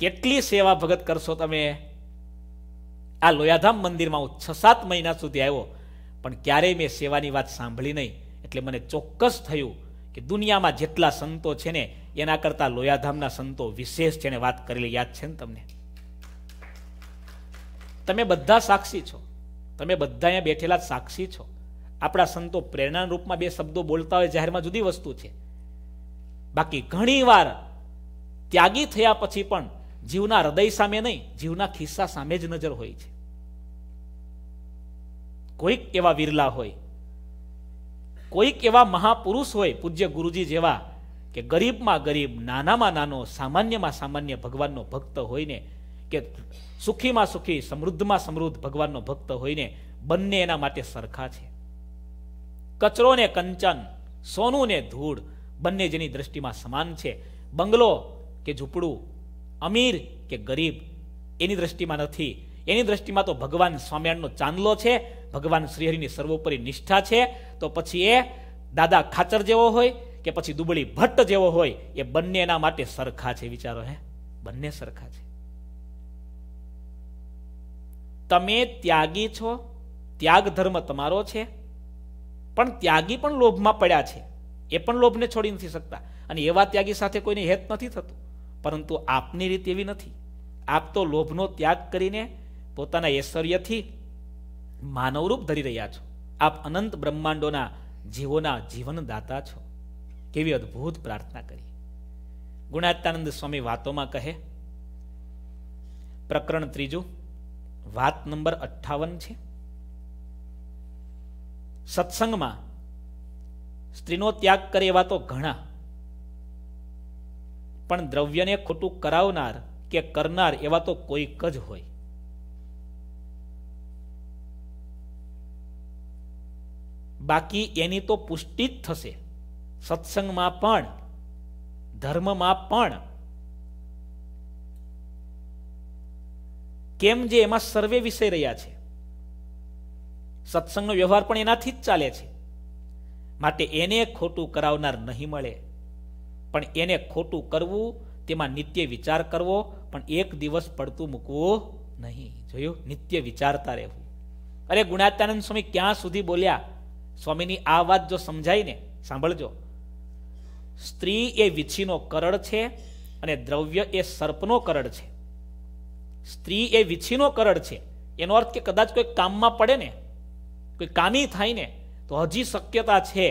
કેટલી સેવા ભગત કરશો તમે આ લોયાધામ મંદિરમાં હું છ સાત મહિના સુધી આવ્યો પણ ક્યારેય મેં સેવાની વાત સાંભળી નહીં એટલે મને ચોક્કસ થયું કે દુનિયામાં જેટલા સંતો છે ને એના કરતાં લોયાધામના સંતો વિશેષ જેને વાત કરેલી યાદ છે ને તમને તમે બધા સાક્ષી છો તમે બધા અહીંયા બેઠેલા સાક્ષી છો આપણા સંતો પ્રેરણાના રૂપમાં બે શબ્દો બોલતા હોય જાહેરમાં જુદી વસ્તુ છે બાકી ઘણીવાર ત્યાગી થયા પછી પણ જીવના હૃદય સામે નહીં જીવના ખિસ્સા સામે જ નજર હોય છે કોઈક એવા વિરલા હોય કોઈક એવા મહાપુરુષ હોય પૂજ્ય ગુરુજી જેવા કે ગરીબમાં ગરીબ નાનામાં નાનો સામાન્યમાં સામાન્ય ભગવાનનો ભક્ત હોયને કે સુખીમાં સુખી સમૃદ્ધમાં સમૃદ્ધ ભગવાનનો ભક્ત હોયને બંને એના માટે સરખા છે કચરો ને કંચન સોનું ને ધૂળ બંને જેની દ્રષ્ટિમાં સમાન છે બંગલો કે ઝૂંપડું અમીર કે ગરીબ એની દ્રષ્ટિમાં નથી એની દ્રષ્ટિમાં તો ભગવાન સ્વામિનારાયણનો ચાંદલો છે ભગવાન શ્રીહરિની સર્વોપરી નિષ્ઠા છે તો પછી એ દાદા ખાચર જેવો હોય કે પછી દુબળી ભટ્ટ જેવો હોય એ બંને એના માટે સરખા છે વિચારો હે બંને સરખા છે તમે ત્યાગી છો ત્યાગ ધર્મ તમારો છે પણ ત્યાગી પણ લોભમાં પડ્યા છે એ પણ લોભને છોડી નથી શકતા અને એવા ત્યાગી સાથે કોઈને હેત નથી થતું પરંતુ આપની રીત એવી નથી આપ તો લોભનો ત્યાગ કરીને પોતાના ઐશ્વર્યથી માનવરૂપ ધરી રહ્યા છો આપ અનંત બ્રહ્માંડોના જીવોના જીવનદાતા છો કેવી અદ્ભુત પ્રાર્થના કરી ગુણાત્યાનંદ સ્વામી વાતોમાં કહે પ્રકરણ ત્રીજું વાત નંબર અઠાવન છે સત્સંગમાં સ્ત્રીનો ત્યાગ કરે એવા તો ઘણા પણ દ્રવ્યને ખોટું કરાવનાર કે કરનાર એવા તો કોઈક જ હોય બાકી એની તો પુષ્ટિ જ થશે સત્સંગમાં પણ ધર્મમાં પણ કેમ જે એમાં સર્વે વિષય રહ્યા છે સત્સંગનો વ્યવહાર પણ એનાથી જ ચાલે છે માટે એને ખોટું કરાવનાર નહીં મળે પણ એને ખોટું કરવું તેમાં નિત્ય વિચાર કરવો પણ એક દિવસ પડતું મૂકવું નહીં જોયું નિત્ય વિચારતા રહેવું અરે ગુણાત્યાનંદ સ્વામી ક્યાં સુધી બોલ્યા સ્વામીની આ વાત જો સમજાય ને સાંભળજો સ્ત્રી એ વીછીનો કરડ છે અને દ્રવ્ય એ સર્પનો કરડ છે સ્ત્રી એ વીછીનો કરડ છે એનો અર્થ કે કદાચ કોઈ કામમાં પડે ને કોઈ કામી થાય ને તો હજી શક્યતા છે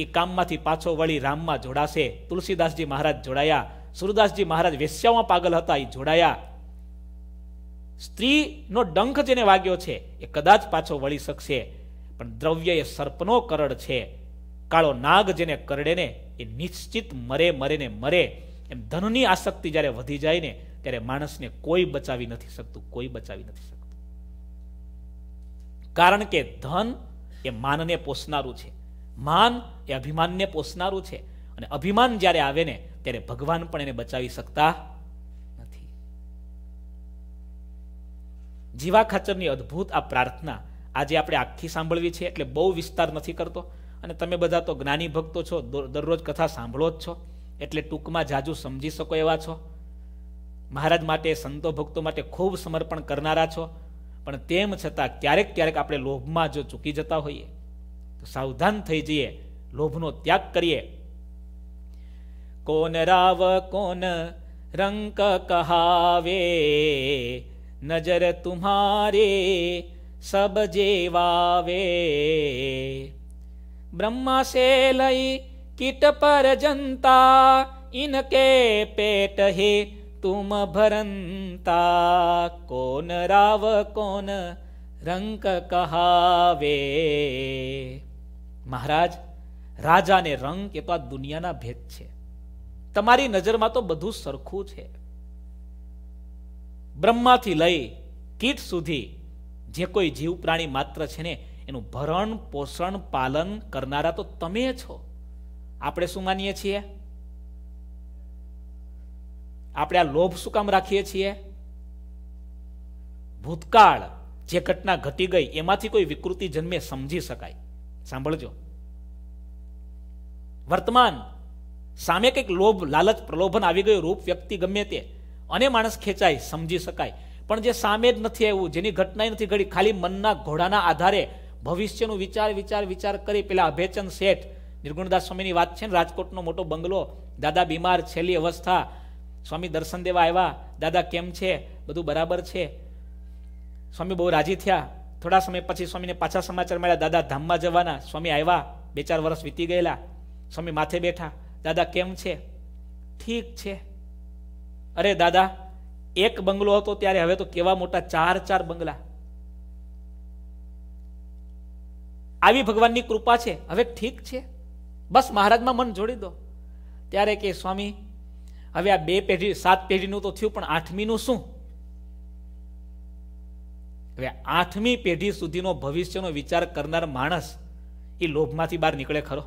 એ કામમાંથી પાછો વળી રામમાં જોડાશે તુલસીદાસજી મહારાજ જોડાયા સુરદાસજી મહારાજ વેશ્યામાં પાગલ હતા એ જોડાયા સ્ત્રીનો ડંખ જેને વાગ્યો છે એ કદાચ પાછો વળી શકશે પણ દ્રવ્ય એ સર્પનો કરડ છે કાળો નાગ જેને કરડે ને એ નિશ્ચિત મરે મરે ને મરે એમ ધનની આસક્તિ જ્યારે વધી જાય ને ત્યારે માણસને કોઈ બચાવી નથી શકતું કોઈ બચાવી નથી શકતું કારણ કે ધન એ માનને પોષનારું છે માન એ અભિમાનને પોષનારું છે અને અભિમાન જ્યારે આવે ને ત્યારે ભગવાન પણ એને બચાવી શકતા નથી જીવા ખાચરની અદ્ભુત આ પ્રાર્થના આજે આપણે આખી સાંભળવી છે એટલે બહુ વિસ્તાર નથી કરતો અને તમે બધા તો જ્ઞાની ભક્તો છો દરરોજ કથા સાંભળો જ છો એટલે ટૂંકમાં જાજુ સમજી શકો એવા છો મહારાજ માટે સંતો ભક્તો માટે ખૂબ સમર્પણ કરનારા છો પણ તેમ છતાં ક્યારેક ક્યારેક આપણે લોભમાં જો ચૂકી જતા હોઈએ તો સાવધાન થઈ જઈએ લોભનો ત્યાગ કરીએ કોન રાવ કોન રંક કહાવે નજર તુમારે સબ જેવાવે બ્રહ્મા સે લઈ કીટ પર જનતા ઇનકે પેટ હે તુમ ભરંતા કોન રાવ કોન રંક કહાવે મહારાજ રાજાને રંગ એ તો આ દુનિયાના ભેદ છે તમારી નજરમાં તો બધું સરખું છે બ્રહ્માથી લઈ કીટ સુધી જે કોઈ જીવ પ્રાણી માત્ર છે ને એનું ભરણ પોષણ પાલન કરનારા તો તમે છો આપણે શું માનીએ છીએ આપણે આ લોભ શું કામ રાખીએ છીએ ભૂતકાળ જે ઘટના ઘટી ગઈ એમાંથી કોઈ વિકૃતિ જન્મે સમજી શકાય સાંભળજો વર્તમાન સામે કંઈક લોભ લાલચ પ્રલોભન આવી ગયું રૂપ વ્યક્તિ ગમે તે અને માણસ ખેંચાય સમજી શકાય પણ જે સામે જ નથી આવ્યું જેની ઘટના નથી ઘડી ખાલી મનના ઘોડાના આધારે ભવિષ્યનું વિચાર વિચાર વિચાર કરી પેલા અભેચંદ શેઠ નિર્ગુણદાસ સ્વામીની વાત છે ને રાજકોટનો મોટો બંગલો દાદા બીમાર છેલ્લી અવસ્થા સ્વામી દર્શન દેવા આવ્યા દાદા કેમ છે બધું બરાબર છે સ્વામી બહુ રાજી થયા થોડા સમય પછી સ્વામીને પાછા સમાચાર મળ્યા દાદા ધામમાં જવાના સ્વામી આવ્યા બે ચાર વર્ષ વીતી ગયેલા સ્વામી માથે બેઠા દાદા કેમ છે ઠીક છે અરે દાદા એક બંગલો હતો ત્યારે હવે તો કેવા મોટા ચાર ચાર બંગલા આવી ભગવાનની કૃપા છે હવે ઠીક છે બસ મહારાજમાં મન જોડી દો ત્યારે કે સ્વામી હવે આ બે પેઢી સાત પેઢીનું તો થયું પણ આઠમીનું શું હવે આઠમી પેઢી સુધીનો ભવિષ્યનો વિચાર કરનાર માણસ એ લોભમાંથી બહાર નીકળે ખરો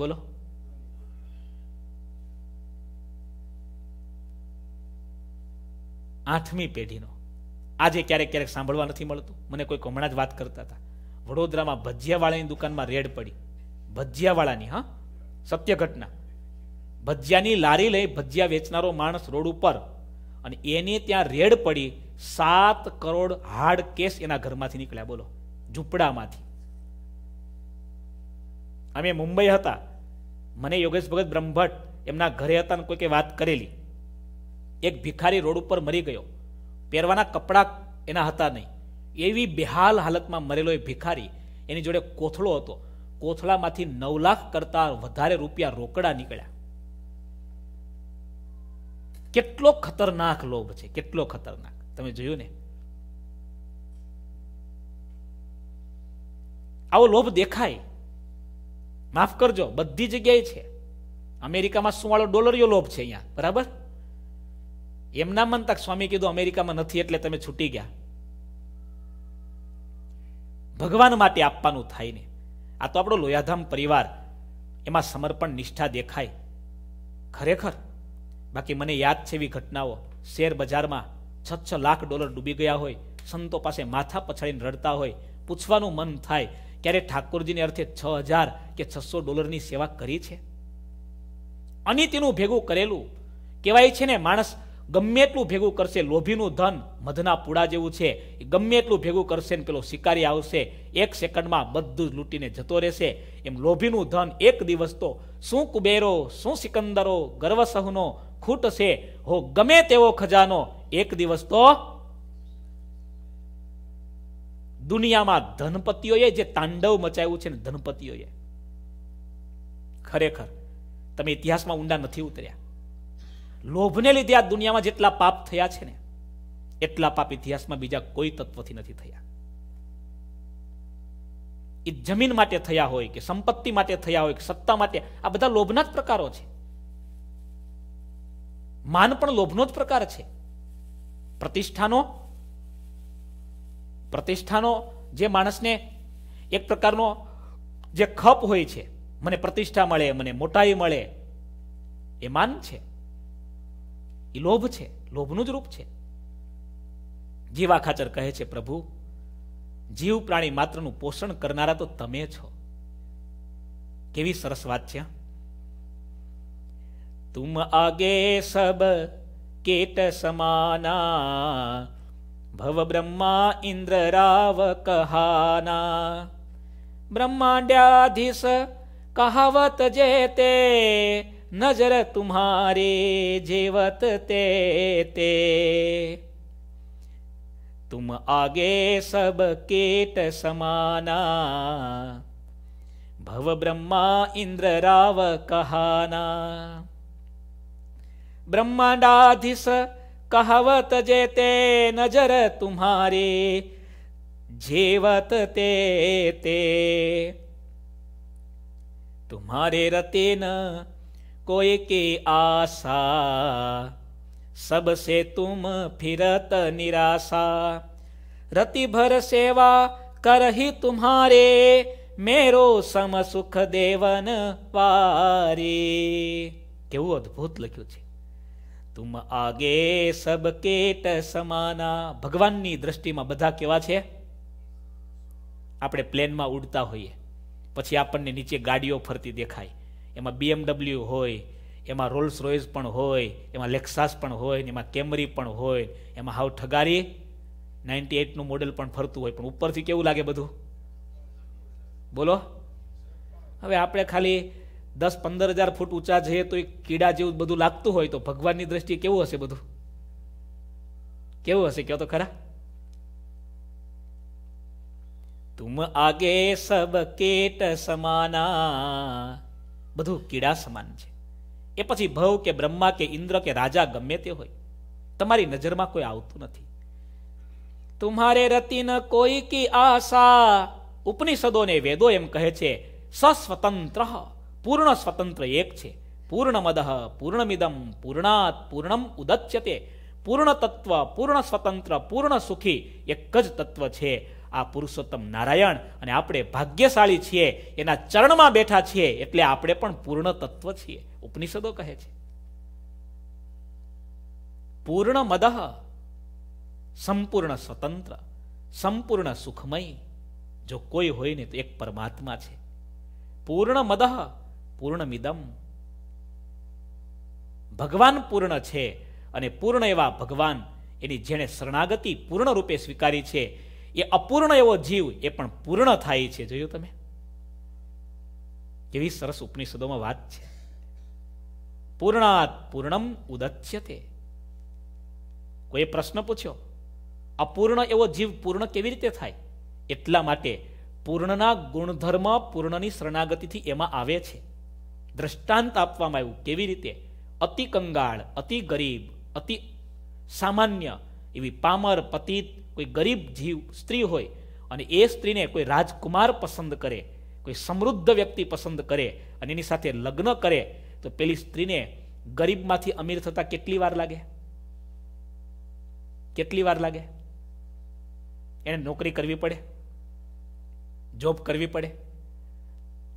બોલો આઠમી પેઢીનો આજે ક્યારેક ક્યારેક સાંભળવા નથી મળતું મને કોઈ હમણાં જ વાત કરતા હતા વડોદરામાં ભજીયાવાળાની દુકાનમાં રેડ પડી ભજીયાવાળાની હા સત્ય ઘટના ભજીયાની લારી લઈ ભજીયા વેચનારો માણસ રોડ ઉપર અને એને ત્યાં રેડ પડી સાત કરોડ હાર્ડ કેસ એના ઘરમાંથી નીકળ્યા બોલો ઝૂંપડામાંથી અમે મુંબઈ હતા મને યોગેશ ભગત બ્રહ્મભટ્ટ એમના ઘરે હતા ને કોઈકે વાત કરેલી એક ભિખારી રોડ ઉપર મરી ગયો પહેરવાના કપડાં એના હતા નહીં એવી બેહાલ હાલતમાં મરેલો એ ભિખારી એની જોડે કોથળો હતો કોથળામાંથી નવ લાખ કરતા વધારે રૂપિયા રોકડા નીકળ્યા કેટલો ખતરનાક લોભ છે કેટલો ખતરનાક તમે જોયું ને આવો લોભ દેખાય માફ કરજો બધી જગ્યાએ છે અમેરિકામાં સુવાળો ડોલરિયો લોભ છે અહીંયા બરાબર એમના મન તક સ્વામી કીધું અમેરિકામાં નથી એટલે તમે છૂટી ગયા ભગવાન માટે આપવાનું થાય ને આ તો આપણો લોયાધામ પરિવાર એમાં સમર્પણ નિષ્ઠા દેખાય ખરેખર બાકી મને યાદ છે એવી ઘટનાઓ શેર બજારમાં છ છ લાખ ડોલર ડૂબી ગયા હોય સંતો પાસે માથા પછાડીને રડતા હોય પૂછવાનું મન થાય ક્યારે ઠાકોરજીને અર્થે છ હજાર કે છસો ડોલરની સેવા કરી છે અનિતિનું ભેગું કરેલું કહેવાય છે ને માણસ ગમે એટલું ભેગું કરશે લોભીનું ધન મધના પુડા જેવું છે ગમે એટલું ભેગું કરશે ને પેલો શિકારી આવશે એક સેકન્ડમાં બધું લૂંટીને જતો રહેશે એમ લોભીનું ધન એક દિવસ તો શું કુબેરો શું સિકંદરો ગર્વ સહુનો ખૂટ હો ગમે તેવો ખજાનો એક દિવસ તો દુનિયામાં ધનપતિઓએ જે તાંડવ મચાવ્યું છે ને ધનપતિઓએ ખરેખર તમે ઇતિહાસમાં ઊંડા નથી ઉતર્યા લોભને લીધે આ દુનિયામાં જેટલા પાપ થયા છે ને એટલા પાપ ઇતિહાસમાં બીજા કોઈ તત્વથી નથી થયા એ જમીન માટે થયા હોય કે સંપત્તિ માટે થયા હોય કે સત્તા માટે આ બધા લોભના જ પ્રકારો છે માન પણ લોભનો જ પ્રકાર છે પ્રતિષ્ઠાનો પ્રતિષ્ઠાનો જે માણસને એક પ્રકારનો જે ખપ હોય છે મને પ્રતિષ્ઠા મળે મને મોટાઈ મળે એ માન છે એ લોભ છે લોભનું જ રૂપ છે જીવા ખાચર કહે છે પ્રભુ જીવ પ્રાણી માત્રનું પોષણ કરનારા તો તમે છો કેવી સરસ વાત છે તુમ આગે સબ કેટ સમાના ભવ બ્રહ્મા ઇન્દ્ર રાવ કહાના બ્રહ્માંડ્યાધીશ કહાવત જે તે નજર તુમ્હારે જેવત તે તે तुम आगे सब केट समाना भव ब्रह्मा इंद्र राव कहाना ब्रह्मांडाधीश कहावत जेते नजर तुम्हारे जेवत ते ते तुम्हारे रते न कोई की आशा सबसे तुम फिरत निराशा रति भर सेवा कर ही तुम्हारे मेरो સમ સુખ દેવન વારે કેવું અદ્ભુત લખ્યું છે તુમ આગે સબ કેટ સમાના ભગવાનની દ્રષ્ટિમાં બધા કેવા છે આપણે પ્લેનમાં ઉડતા હોઈએ પછી આપણને નીચે ગાડીઓ ફરતી દેખાય એમાં બીએમડબલ્યુ હોય એમાં રોલ્સ રોયસ પણ હોય એમાં લેક્સાસ પણ હોય ને એમાં કેમરી પણ હોય એમાં હાવ ઠગારી નાઇન્ટી એટનું મોડેલ પણ ફરતું હોય પણ ઉપરથી કેવું લાગે બધું બોલો હવે આપણે ખાલી દસ પંદર હજાર ફૂટ ઊંચા જઈએ તો એ કીડા જેવું બધું લાગતું હોય તો ભગવાનની દ્રષ્ટિએ કેવું હશે બધું કેવું હશે કહો તો ખરા તુમ આગે સબ કેટ સમાના બધું કીડા સમાન છે એ પછી ભવ કે બ્રહ્મા કે ઇન્દ્ર કે રાજા ગમે તે હોય તમારી નજરમાં કોઈ આવતું નથી તુમારે રતિન કોઈ કી આશા ઉપનિષદોને વેદો એમ કહે છે સસ્વતંત્ર પૂર્ણ સ્વતંત્ર એક છે પૂર્ણ પૂર્ણમદ પૂર્ણમિદમ પૂર્ણાત પૂર્ણમ ઉદચ્યતે પૂર્ણ તત્વ પૂર્ણ સ્વતંત્ર પૂર્ણ સુખી એક જ તત્વ છે આ પુરુષોત્તમ નારાયણ અને આપણે ભાગ્યશાળી છીએ એના ચરણમાં બેઠા છીએ એટલે આપણે પણ પૂર્ણ તત્વ છીએ ઉપનિષદો કહે છે પૂર્ણ મદ સંપૂર્ણ સ્વતંત્ર સંપૂર્ણ સુખમય જો કોઈ હોય ને તો એક પરમાત્મા છે પૂર્ણ મદહ પૂર્ણમિદમ ભગવાન પૂર્ણ છે અને પૂર્ણ એવા ભગવાન એની જેણે શરણાગતિ પૂર્ણ રૂપે સ્વીકારી છે એ અપૂર્ણ એવો જીવ એ પણ પૂર્ણ થાય છે જોયું તમે કેવી સરસ ઉપનિષદોમાં વાત છે પૂર્ણાત પૂર્ણમ ઉદચ્યતે કોઈ પ્રશ્ન પૂછ્યો અપૂર્ણ એવો જીવ પૂર્ણ કેવી રીતે થાય એટલા માટે પૂર્ણના ગુણધર્મ પૂર્ણની શરણાગતિથી એમાં આવે છે દ્રષ્ટાંત આપવામાં આવ્યું કેવી રીતે અતિ કંગાળ અતિ ગરીબ અતિ સામાન્ય એવી પામર પતિત કોઈ ગરીબ જીવ સ્ત્રી હોય અને એ સ્ત્રીને કોઈ રાજકુમાર પસંદ કરે કોઈ સમૃદ્ધ વ્યક્તિ પસંદ કરે અને એની સાથે લગ્ન કરે તો પેલી સ્ત્રીને ગરીબમાંથી અમીર થતાં કેટલી વાર લાગે કેટલી વાર લાગે એને નોકરી કરવી પડે જોબ કરવી પડે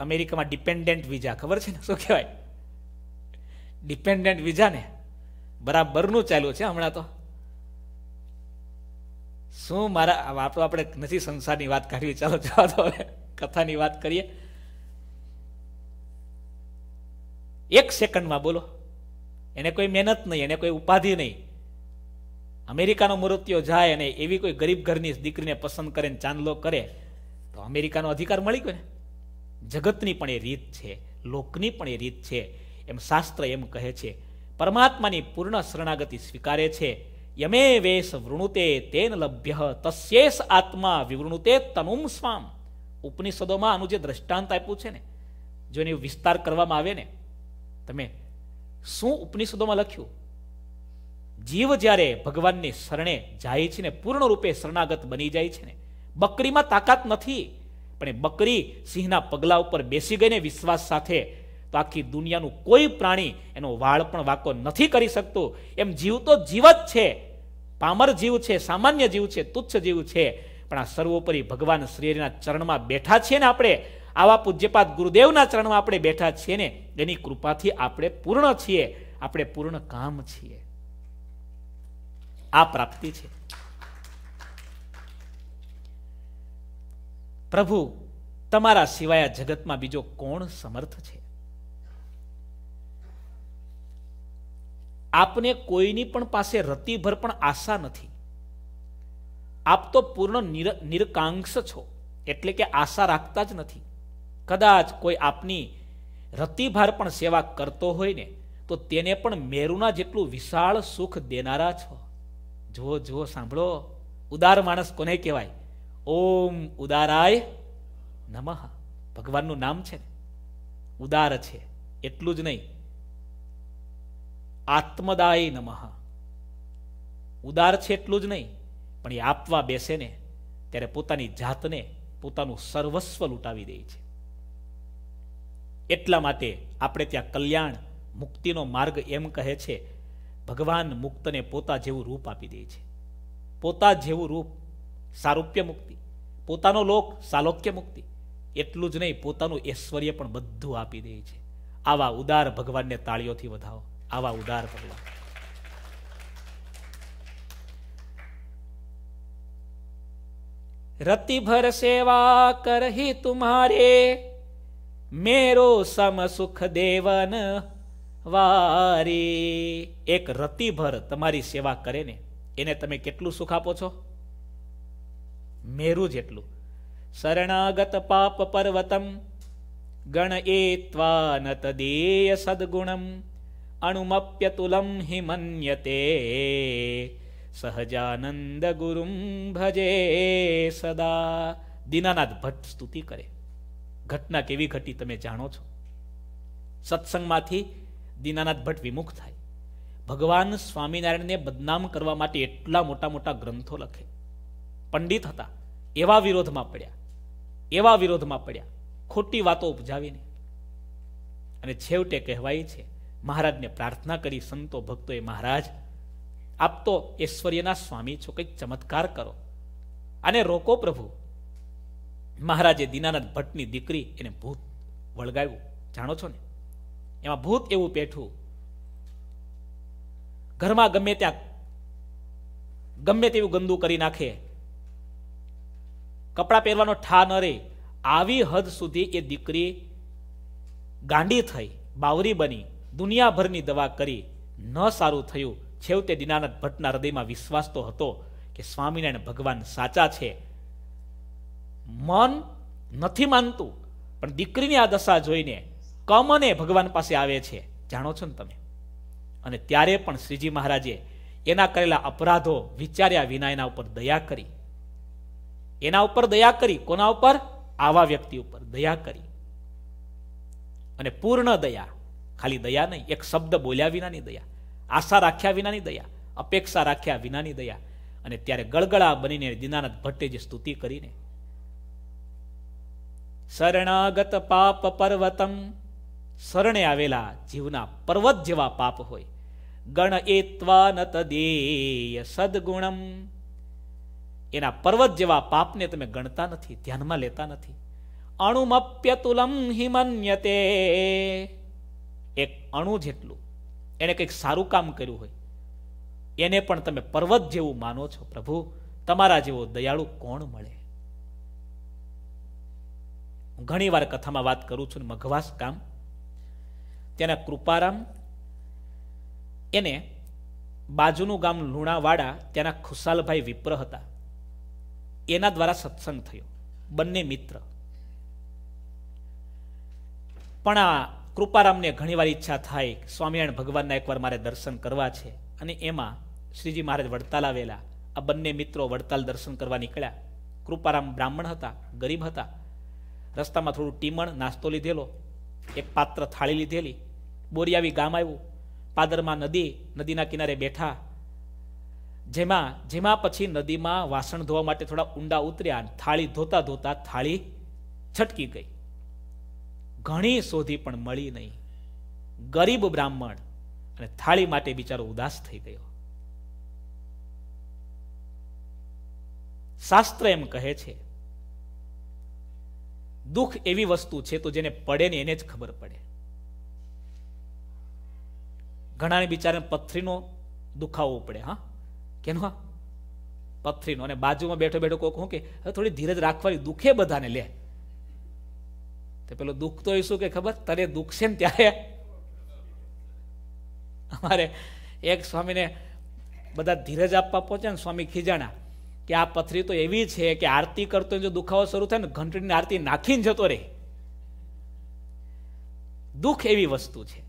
અમેરિકામાં ડિપેન્ડન્ટ વિઝા ખબર છે ને શું કહેવાય ડિપેન્ડન્ટ વિઝા ને બરાબરનું ચાલ્યું છે હમણાં તો શું મારા આ આપણે નથી સંસારની વાત કરવી ચાલો ચાલો તો કથાની વાત કરીએ એક સેકન્ડમાં બોલો એને કોઈ મહેનત નહીં એને કોઈ ઉપાધિ નહીં અમેરિકાનો મૃત્યુ જાય અને એવી કોઈ ગરીબ ઘરની દીકરીને પસંદ કરીને ચાંદલો કરે તો અમેરિકાનો અધિકાર મળી ગયો ને જગતની પણ એ રીત છે લોકની પણ એ રીત છે એમ શાસ્ત્ર એમ કહે છે પરમાત્માની પૂર્ણ શરણાગતિ સ્વીકારે છે યમે વેશ વૃણુતે તેન લભ્ય તસ્યેશ આત્મા વિવૃણુતે તનુમ સ્વામ ઉપનિષદોમાં આનું જે દ્રષ્ટાંત આપ્યું છે ને જો એનો વિસ્તાર કરવામાં આવે ને તમે શું ઉપનિષદોમાં લખ્યું જીવ જ્યારે ભગવાનની શરણે જાય છે ને પૂર્ણ રૂપે શરણાગત બની જાય છે ને બકરીમાં તાકાત નથી પણ એ બકરી સિંહના પગલા ઉપર બેસી ગઈને વિશ્વાસ સાથે તો આખી દુનિયાનું કોઈ પ્રાણી એનો વાળ પણ વાકો નથી કરી શકતું એમ જીવ તો જીવ જ છે પામર જીવ છે સામાન્ય જીવ છે તુચ્છ જીવ છે પણ આ સર્વોપરી ભગવાન શ્રીના ચરણમાં બેઠા છીએ ને આપણે આવા પૂજ્યપાદ ગુરુદેવના ચરણમાં આપણે બેઠા છીએ ને એની કૃપાથી આપણે પૂર્ણ છીએ આપણે પૂર્ણ કામ છીએ આ પ્રાપ્તિ છે પ્રભુ તમારા સિવાય આ જગતમાં બીજો કોણ સમર્થ છે આપને કોઈની પણ પાસે રતિભર પણ આશા નથી આપ તો પૂર્ણ નિરકાંક્ષ છો એટલે કે આશા રાખતા જ નથી કદાચ કોઈ આપની રતિભાર પણ સેવા કરતો હોય ને તો તેને પણ મેરુના જેટલું વિશાળ સુખ દેનારા છો જુઓ જુઓ સાંભળો ઉદાર માણસ કોને કહેવાય ઓમ ઉદારાય નમઃ ભગવાનનું નામ છે ને ઉદાર છે એટલું જ નહીં આત્મદાય નમઃ ઉદાર છે એટલું જ નહીં પણ એ આપવા બેસે ને ત્યારે પોતાની જાતને પોતાનું સર્વસ્વ લૂંટાવી દે છે એટલા માટે આપણે ત્યાં કલ્યાણ મુક્તિનો માર્ગ એમ કહે છે ભગવાન મુક્તને પોતા જેવું રૂપ આપી દે છે પોતા જેવું રૂપ સારૂપ્ય મુક્તિ પોતાનો લોક સાલોક્ય મુક્તિ એટલું જ નહીં પોતાનું ઐશ્વર્ય પણ બધું આપી દે છે આવા ઉદાર ભગવાનને તાળીઓથી વધાવો આવા ઉદાર ભગવાન રતિભર સેવા કરહી તુમારે મેરો સમ સુખ દેવન વારી એક રતિભર તમારી સેવા કરે ને એને તમે કેટલું સુખ આપો છો મેરુ જેટલું શરણાગત પાપ પર્વતમ ગણ એ ત્વાનત દેય સદગુણમ અણુમપ્યતુલમ હિ મન્યતે સહજાનંદ ગુરુમ ભજે સદા દીનાનાથ ભટ્ટ સ્તુતિ કરે ઘટના કેવી ઘટી તમે જાણો છો સત્સંગમાંથી દીનાનાથ ભટ્ટ વિમુખ થાય ભગવાન સ્વામિનારાયણને બદનામ કરવા માટે એટલા મોટા મોટા ગ્રંથો લખે પંડિત હતા એવા વિરોધમાં પડ્યા એવા વિરોધમાં પડ્યા ખોટી વાતો ઉપજાવીને અને છેવટે કહેવાય છે મહારાજને પ્રાર્થના કરી સંતો ભક્તો એ મહારાજ આપતો ઐશ્વર્યના સ્વામી છો કંઈક ચમત્કાર કરો અને રોકો પ્રભુ મહારાજે દીનાનાથ ભટ્ટની દીકરી એને ભૂત વળગાવ્યું જાણો છો ને એમાં ભૂત એવું પેઠું ઘરમાં ગમે ત્યાં ગમે તેવું ગંદુ કરી નાખે કપડાં પહેરવાનો ઠા ન રહે આવી હદ સુધી એ દીકરી ગાંડી થઈ બાવરી બની દુનિયાભરની દવા કરી ન સારું થયું છેવટે દિનાનાથ ભટ્ટના હૃદયમાં વિશ્વાસ તો હતો કે સ્વામિનારાયણ ભગવાન સાચા છે મન નથી માનતું પણ દીકરીની આ દશા જોઈને કમને ભગવાન પાસે આવે છે જાણો છો ને તમે અને ત્યારે પણ શ્રીજી મહારાજે એના કરેલા અપરાધો વિચાર્યા વિના એના ઉપર દયા કરી એના ઉપર દયા કરી કોના ઉપર આવા વ્યક્તિ ઉપર દયા કરી અને પૂર્ણ દયા ખાલી દયા નહીં એક શબ્દ બોલ્યા વિનાની દયા આશા રાખ્યા વિનાની દયા અપેક્ષા રાખ્યા વિનાની દયા અને ત્યારે ગળગળા બનીને દિનાનાથ ભટ્ટે જે સ્તુતિ કરીને શરણાગત પાપ પર્વતમ શરણે આવેલા જીવના પર્વત જેવા પાપ હોય ગણ એ ત્વા ન તદેય સદગુણમ એના પર્વત જેવા પાપને તમે ગણતા નથી ધ્યાનમાં લેતા નથી અણુમપ્યતુલમ હિમન્યતે એક અણુ જેટલું એને કંઈક સારું કામ કર્યું હોય એને પણ તમે પર્વત જેવું માનો છો પ્રભુ તમારા જેવો દયાળુ કોણ મળે હું ઘણી વાર કથામાં વાત કરું છું મઘવાસ કામ તેના કૃપારામ એને બાજુનું ગામ લુણાવાડા તેના ખુશાલભાઈ વિપ્ર હતા એના દ્વારા સત્સંગ થયો બંને મિત્ર પણ આ કૃપારામને ઘણીવાર ઈચ્છા થાય સ્વામિનારાયણ ભગવાનના એકવાર મારે દર્શન કરવા છે અને એમાં શ્રીજી મહારાજ વડતાલ આવેલા આ બંને મિત્રો વડતાલ દર્શન કરવા નીકળ્યા કૃપારામ બ્રાહ્મણ હતા ગરીબ હતા રસ્તામાં થોડું ટીમણ નાસ્તો લીધેલો એક પાત્ર થાળી લીધેલી બોરિયાવી ગામ આવ્યું પાદરમાં નદી નદીના કિનારે બેઠા જેમાં જેમાં પછી નદીમાં વાસણ ધોવા માટે થોડા ઊંડા ઉતર્યા થાળી ધોતા ધોતા થાળી છટકી ગઈ ઘણી શોધી પણ મળી નહીં ગરીબ બ્રાહ્મણ અને થાળી માટે બિચારો ઉદાસ થઈ ગયો શાસ્ત્ર એમ કહે છે દુઃખ એવી વસ્તુ છે તો જેને પડે ને એને જ ખબર પડે ઘણા બિચારાને પથરીનો દુખાવો પડે હા કેનો આ પથરીનો અને બાજુમાં બેઠો બેઠો કોક હું કે હવે થોડી ધીરજ રાખવાની દુખે બધાને લે તો પેલો દુઃખ તો એ શું કે ખબર તને દુઃખ છે ને ત્યારે અમારે એક સ્વામીને બધા ધીરજ આપવા પહોંચ્યા ને સ્વામી ખીજાણા કે આ પથરી તો એવી છે કે આરતી કરતો જો દુખાવો શરૂ થાય ને ઘંટડીની આરતી નાખીને જતો રહે દુઃખ એવી વસ્તુ છે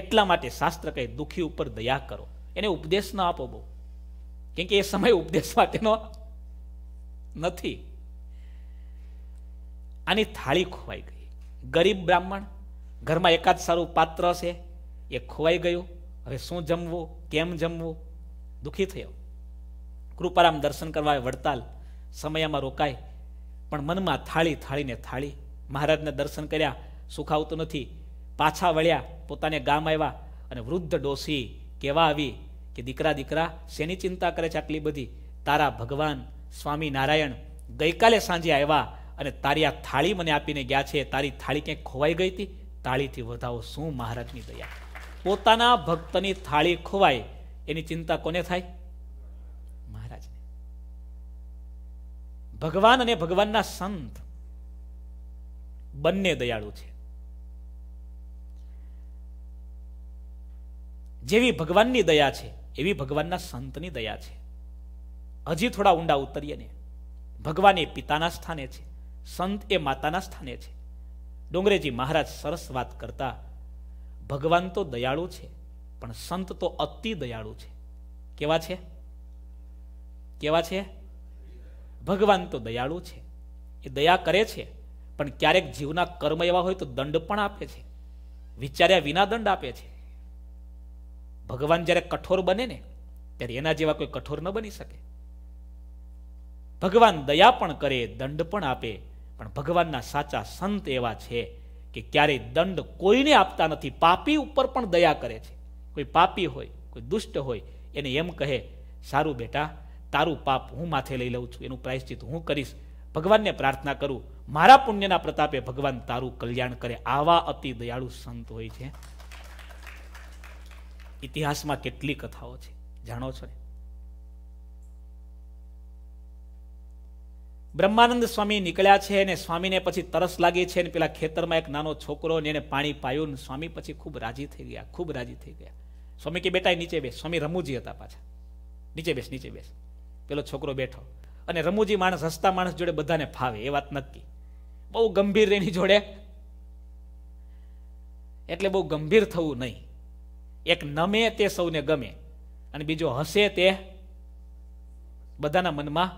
એટલા માટે શાસ્ત્ર કહે દુઃખી ઉપર દયા કરો એને ઉપદેશ ન આપો બહુ કેમ કે એ સમય ઉપદેશ માટેનો નથી આની થાળી ખોવાઈ ગઈ ગરીબ બ્રાહ્મણ ઘરમાં એકાદ સારું પાત્ર છે એ ખોવાઈ ગયું હવે શું જમવું કેમ જમવું દુઃખી થયો કૃપારામ દર્શન કરવા વડતાલ સમયમાં રોકાય પણ મનમાં થાળી થાળીને થાળી મહારાજને દર્શન કર્યા સુખાવતું નથી પાછા વળ્યા પોતાને ગામ આવ્યા અને વૃદ્ધ ડોસી કહેવા આવી કે દીકરા દીકરા શેની ચિંતા કરે છે આટલી બધી તારા ભગવાન સ્વામી ગઈકાલે સાંજે આવ્યા અને તારી આ થાળી મને આપીને ગયા છે તારી થાળી ક્યાંક ખોવાઈ ગઈ હતી તાળીથી વધાવો શું મહારાજની દયા પોતાના ભક્તની થાળી ખોવાય એની ચિંતા કોને થાય મહારાજને ભગવાન અને ભગવાનના સંત બંને દયાળુ છે જેવી ભગવાનની દયા છે એવી ભગવાનના સંતની દયા છે હજી થોડા ઊંડા ઉતરીએ ને ભગવાન એ પિતાના સ્થાને છે સંત એ માતાના સ્થાને છે ડોંગરેજી મહારાજ સરસ વાત કરતા ભગવાન તો દયાળુ છે પણ સંત તો અતિ દયાળુ છે કેવા છે કેવા છે ભગવાન તો દયાળુ છે એ દયા કરે છે પણ ક્યારેક જીવના કર્મ એવા હોય તો દંડ પણ આપે છે વિચાર્યા વિના દંડ આપે છે ભગવાન જ્યારે કઠોર બને ને ત્યારે એના જેવા કોઈ કઠોર ન બની શકે ભગવાન દયા પણ કરે દંડ પણ આપે પણ ભગવાનના સાચા સંત એવા છે કે ક્યારેય દંડ કોઈને આપતા નથી પાપી ઉપર પણ દયા કરે છે કોઈ પાપી હોય કોઈ દુષ્ટ હોય એને એમ કહે સારું બેટા તારું પાપ હું માથે લઈ લઉં છું એનું પ્રાયશ્ચિત હું કરીશ ભગવાનને પ્રાર્થના કરું મારા પુણ્યના પ્રતાપે ભગવાન તારું કલ્યાણ કરે આવા અતિ દયાળુ સંત હોય છે ઇતિહાસમાં કેટલી કથાઓ છે જાણો છો ને બ્રહ્માનંદ સ્વામી નીકળ્યા છે અને સ્વામીને પછી તરસ લાગી છે અને પેલા ખેતરમાં એક નાનો છોકરો ને એને પાણી પાયું ને સ્વામી પછી ખૂબ રાજી થઈ ગયા ખૂબ રાજી થઈ ગયા સ્વામી કે બેટા નીચે બેસ સ્વામી રમુજી હતા પાછા નીચે બેસ નીચે બેસ પેલો છોકરો બેઠો અને રમુજી માણસ હસતા માણસ જોડે બધાને ફાવે એ વાત નક્કી બહુ ગંભીર એની જોડે એટલે બહુ ગંભીર થવું નહીં એક નમે તે સૌને ગમે અને બીજો હસે તે બધાના મનમાં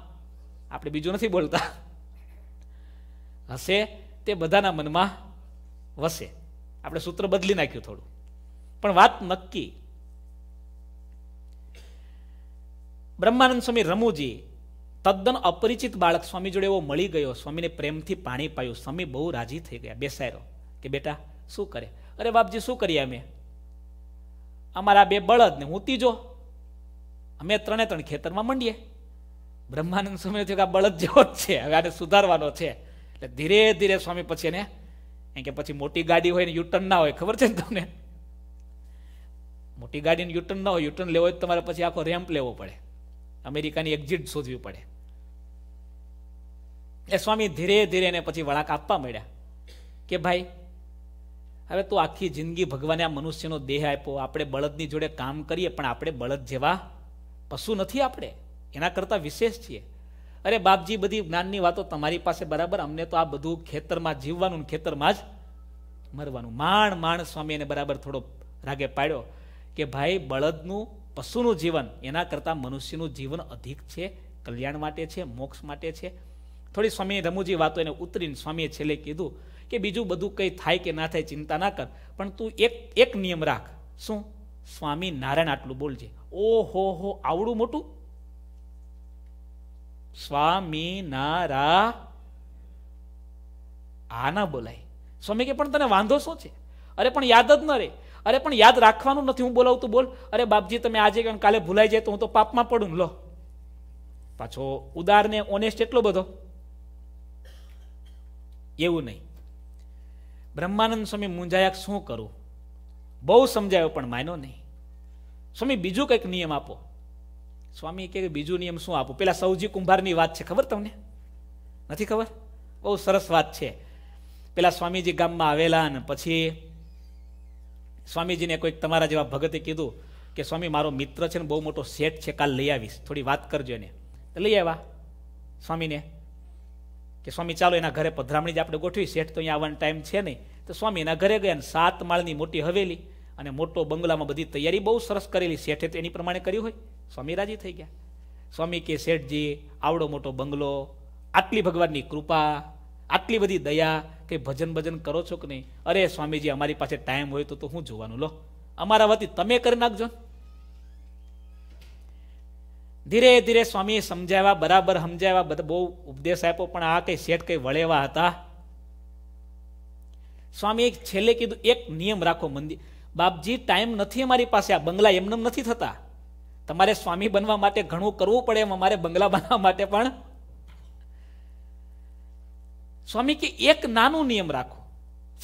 આપણે બીજું નથી બોલતા હસે તે બધાના મનમાં વસે આપણે સૂત્ર બદલી નાખ્યું થોડું પણ વાત નક્કી બ્રહ્માનંદ સ્વામી રમુજી તદ્દન અપરિચિત બાળક સ્વામી જોડે એવો મળી ગયો સ્વામીને પ્રેમથી પાણી પાયું સ્વામી બહુ રાજી થઈ ગયા બેસાયરો કે બેટા શું કરે અરે બાપજી શું કરીએ અમે અમારા બે બળદ ને હું ત્રીજો અમે ત્રણે ત્રણ ખેતરમાં મંડીએ બ્રહ્માનંદ સ્વામી થયું કે આ બળદ જેવો જ છે હવે આને સુધારવાનો છે એટલે ધીરે ધીરે સ્વામી પછી એને કે પછી મોટી ગાડી હોય ને યુટર્ન ના હોય ખબર છે ને તમને મોટી ગાડીને યુટર્ન ના હોય યુટર્ન લેવો હોય તમારે પછી આખો રેમ્પ લેવો પડે અમેરિકાની એક્ઝિટ શોધવી પડે એ સ્વામી ધીરે ધીરે એને પછી વળાંક આપવા મળ્યા કે ભાઈ હવે તો આખી જિંદગી ભગવાને આ મનુષ્યનો દેહ આપ્યો આપણે બળદની જોડે કામ કરીએ પણ આપણે બળદ જેવા પશુ નથી આપણે એના કરતાં વિશેષ છીએ અરે બાપજી બધી જ્ઞાનની વાતો તમારી પાસે બરાબર અમને તો આ બધું ખેતરમાં જીવવાનું ખેતરમાં જ મરવાનું માણ માણ સ્વામી એને બરાબર થોડો રાગે પાડ્યો કે ભાઈ બળદનું પશુનું જીવન એના કરતાં મનુષ્યનું જીવન અધિક છે કલ્યાણ માટે છે મોક્ષ માટે છે થોડી સ્વામીએ રમૂજી વાતો એને ઉતરીને સ્વામીએ છેલ્લે કીધું કે બીજું બધું કંઈ થાય કે ના થાય ચિંતા ના કર પણ તું એક એક નિયમ રાખ શું સ્વામી નારાયણ આટલું બોલજે ઓ હો આવડું મોટું સ્વામી નારા આ ના બોલાય સ્વામી કે પણ તને વાંધો શું છે અરે પણ યાદ જ ન રે અરે પણ યાદ રાખવાનું નથી હું બોલાવતું બોલ અરે બાપજી તમે આજે કાલે ભૂલાઈ જાય તો હું તો પાપમાં પડું લો પાછો ઉદાર ને ઓનેસ્ટ એટલો બધો એવું નહીં બ્રહ્માનંદ સ્વામી મૂંઝાયા શું કરું બહુ સમજાયો પણ માન્યો નહીં સ્વામી બીજું કંઈક નિયમ આપો સ્વામી કે બીજું નિયમ શું આપો પેલા સૌજી કુંભારની વાત છે ખબર તમને નથી ખબર બહુ સરસ વાત છે પેલા સ્વામીજી ગામમાં આવેલા ને પછી સ્વામીજીને કોઈક તમારા જેવા ભગતે કીધું કે સ્વામી મારો મિત્ર છે ને બહુ મોટો સેટ છે કાલ લઈ આવીશ થોડી વાત કરજો એને લઈ આવ્યા સ્વામીને કે સ્વામી ચાલો એના ઘરે પધરામણી જ આપણે ગોઠવી શેઠ તો અહીંયા આવવાનો ટાઈમ છે નહીં તો સ્વામી એના ઘરે ગયા અને સાત માળની મોટી હવેલી અને મોટો બંગલામાં બધી તૈયારી બહુ સરસ કરેલી શેઠે તો એની પ્રમાણે કરી હોય સ્વામી રાજી થઈ ગયા સ્વામી કે શેઠજી આવડો મોટો બંગલો આટલી ભગવાનની કૃપા આટલી બધી દયા કે ભજન ભજન કરો છો કે નહીં અરે સ્વામીજી અમારી પાસે ટાઈમ હોય તો તો હું જોવાનું લો અમારા વતી તમે કરી નાખજો ને ધીરે ધીરે સ્વામી સમજાવ્યા બરાબર સમજાવ્યા બધા બહુ ઉપદેશ આપ્યો પણ આ કંઈ શેઠ કંઈ વળેવા હતા સ્વામીએ છેલ્લે કીધું એક નિયમ રાખો મંદિર બાપજી ટાઈમ નથી અમારી પાસે આ બંગલા એમને નથી થતા તમારે સ્વામી બનવા માટે ઘણું કરવું પડે એમ અમારે બંગલા બનાવવા માટે પણ સ્વામી કે એક નાનું નિયમ રાખો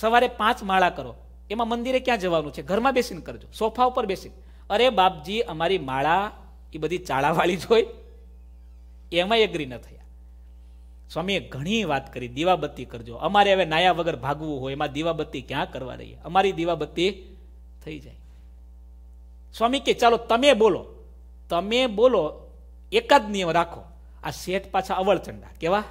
સવારે પાંચ માળા કરો એમાં મંદિરે ક્યાં જવાનું છે ઘરમાં બેસીને કરજો સોફા ઉપર બેસીને અરે બાપજી અમારી માળા એ બધી ચાળાવાળી જ હોય એમાં એગ્રી ન થયા સ્વામીએ ઘણી વાત કરી દીવાબત્તી કરજો અમારે હવે નાયા વગર ભાગવું હોય એમાં દીવાબત્તી ક્યાં કરવા રહીએ અમારી દીવાબત્તી થઈ જાય સ્વામી કે ચાલો તમે બોલો તમે બોલો એકાદ નિયમ રાખો આ શેઠ પાછા અવળચંડા કેવા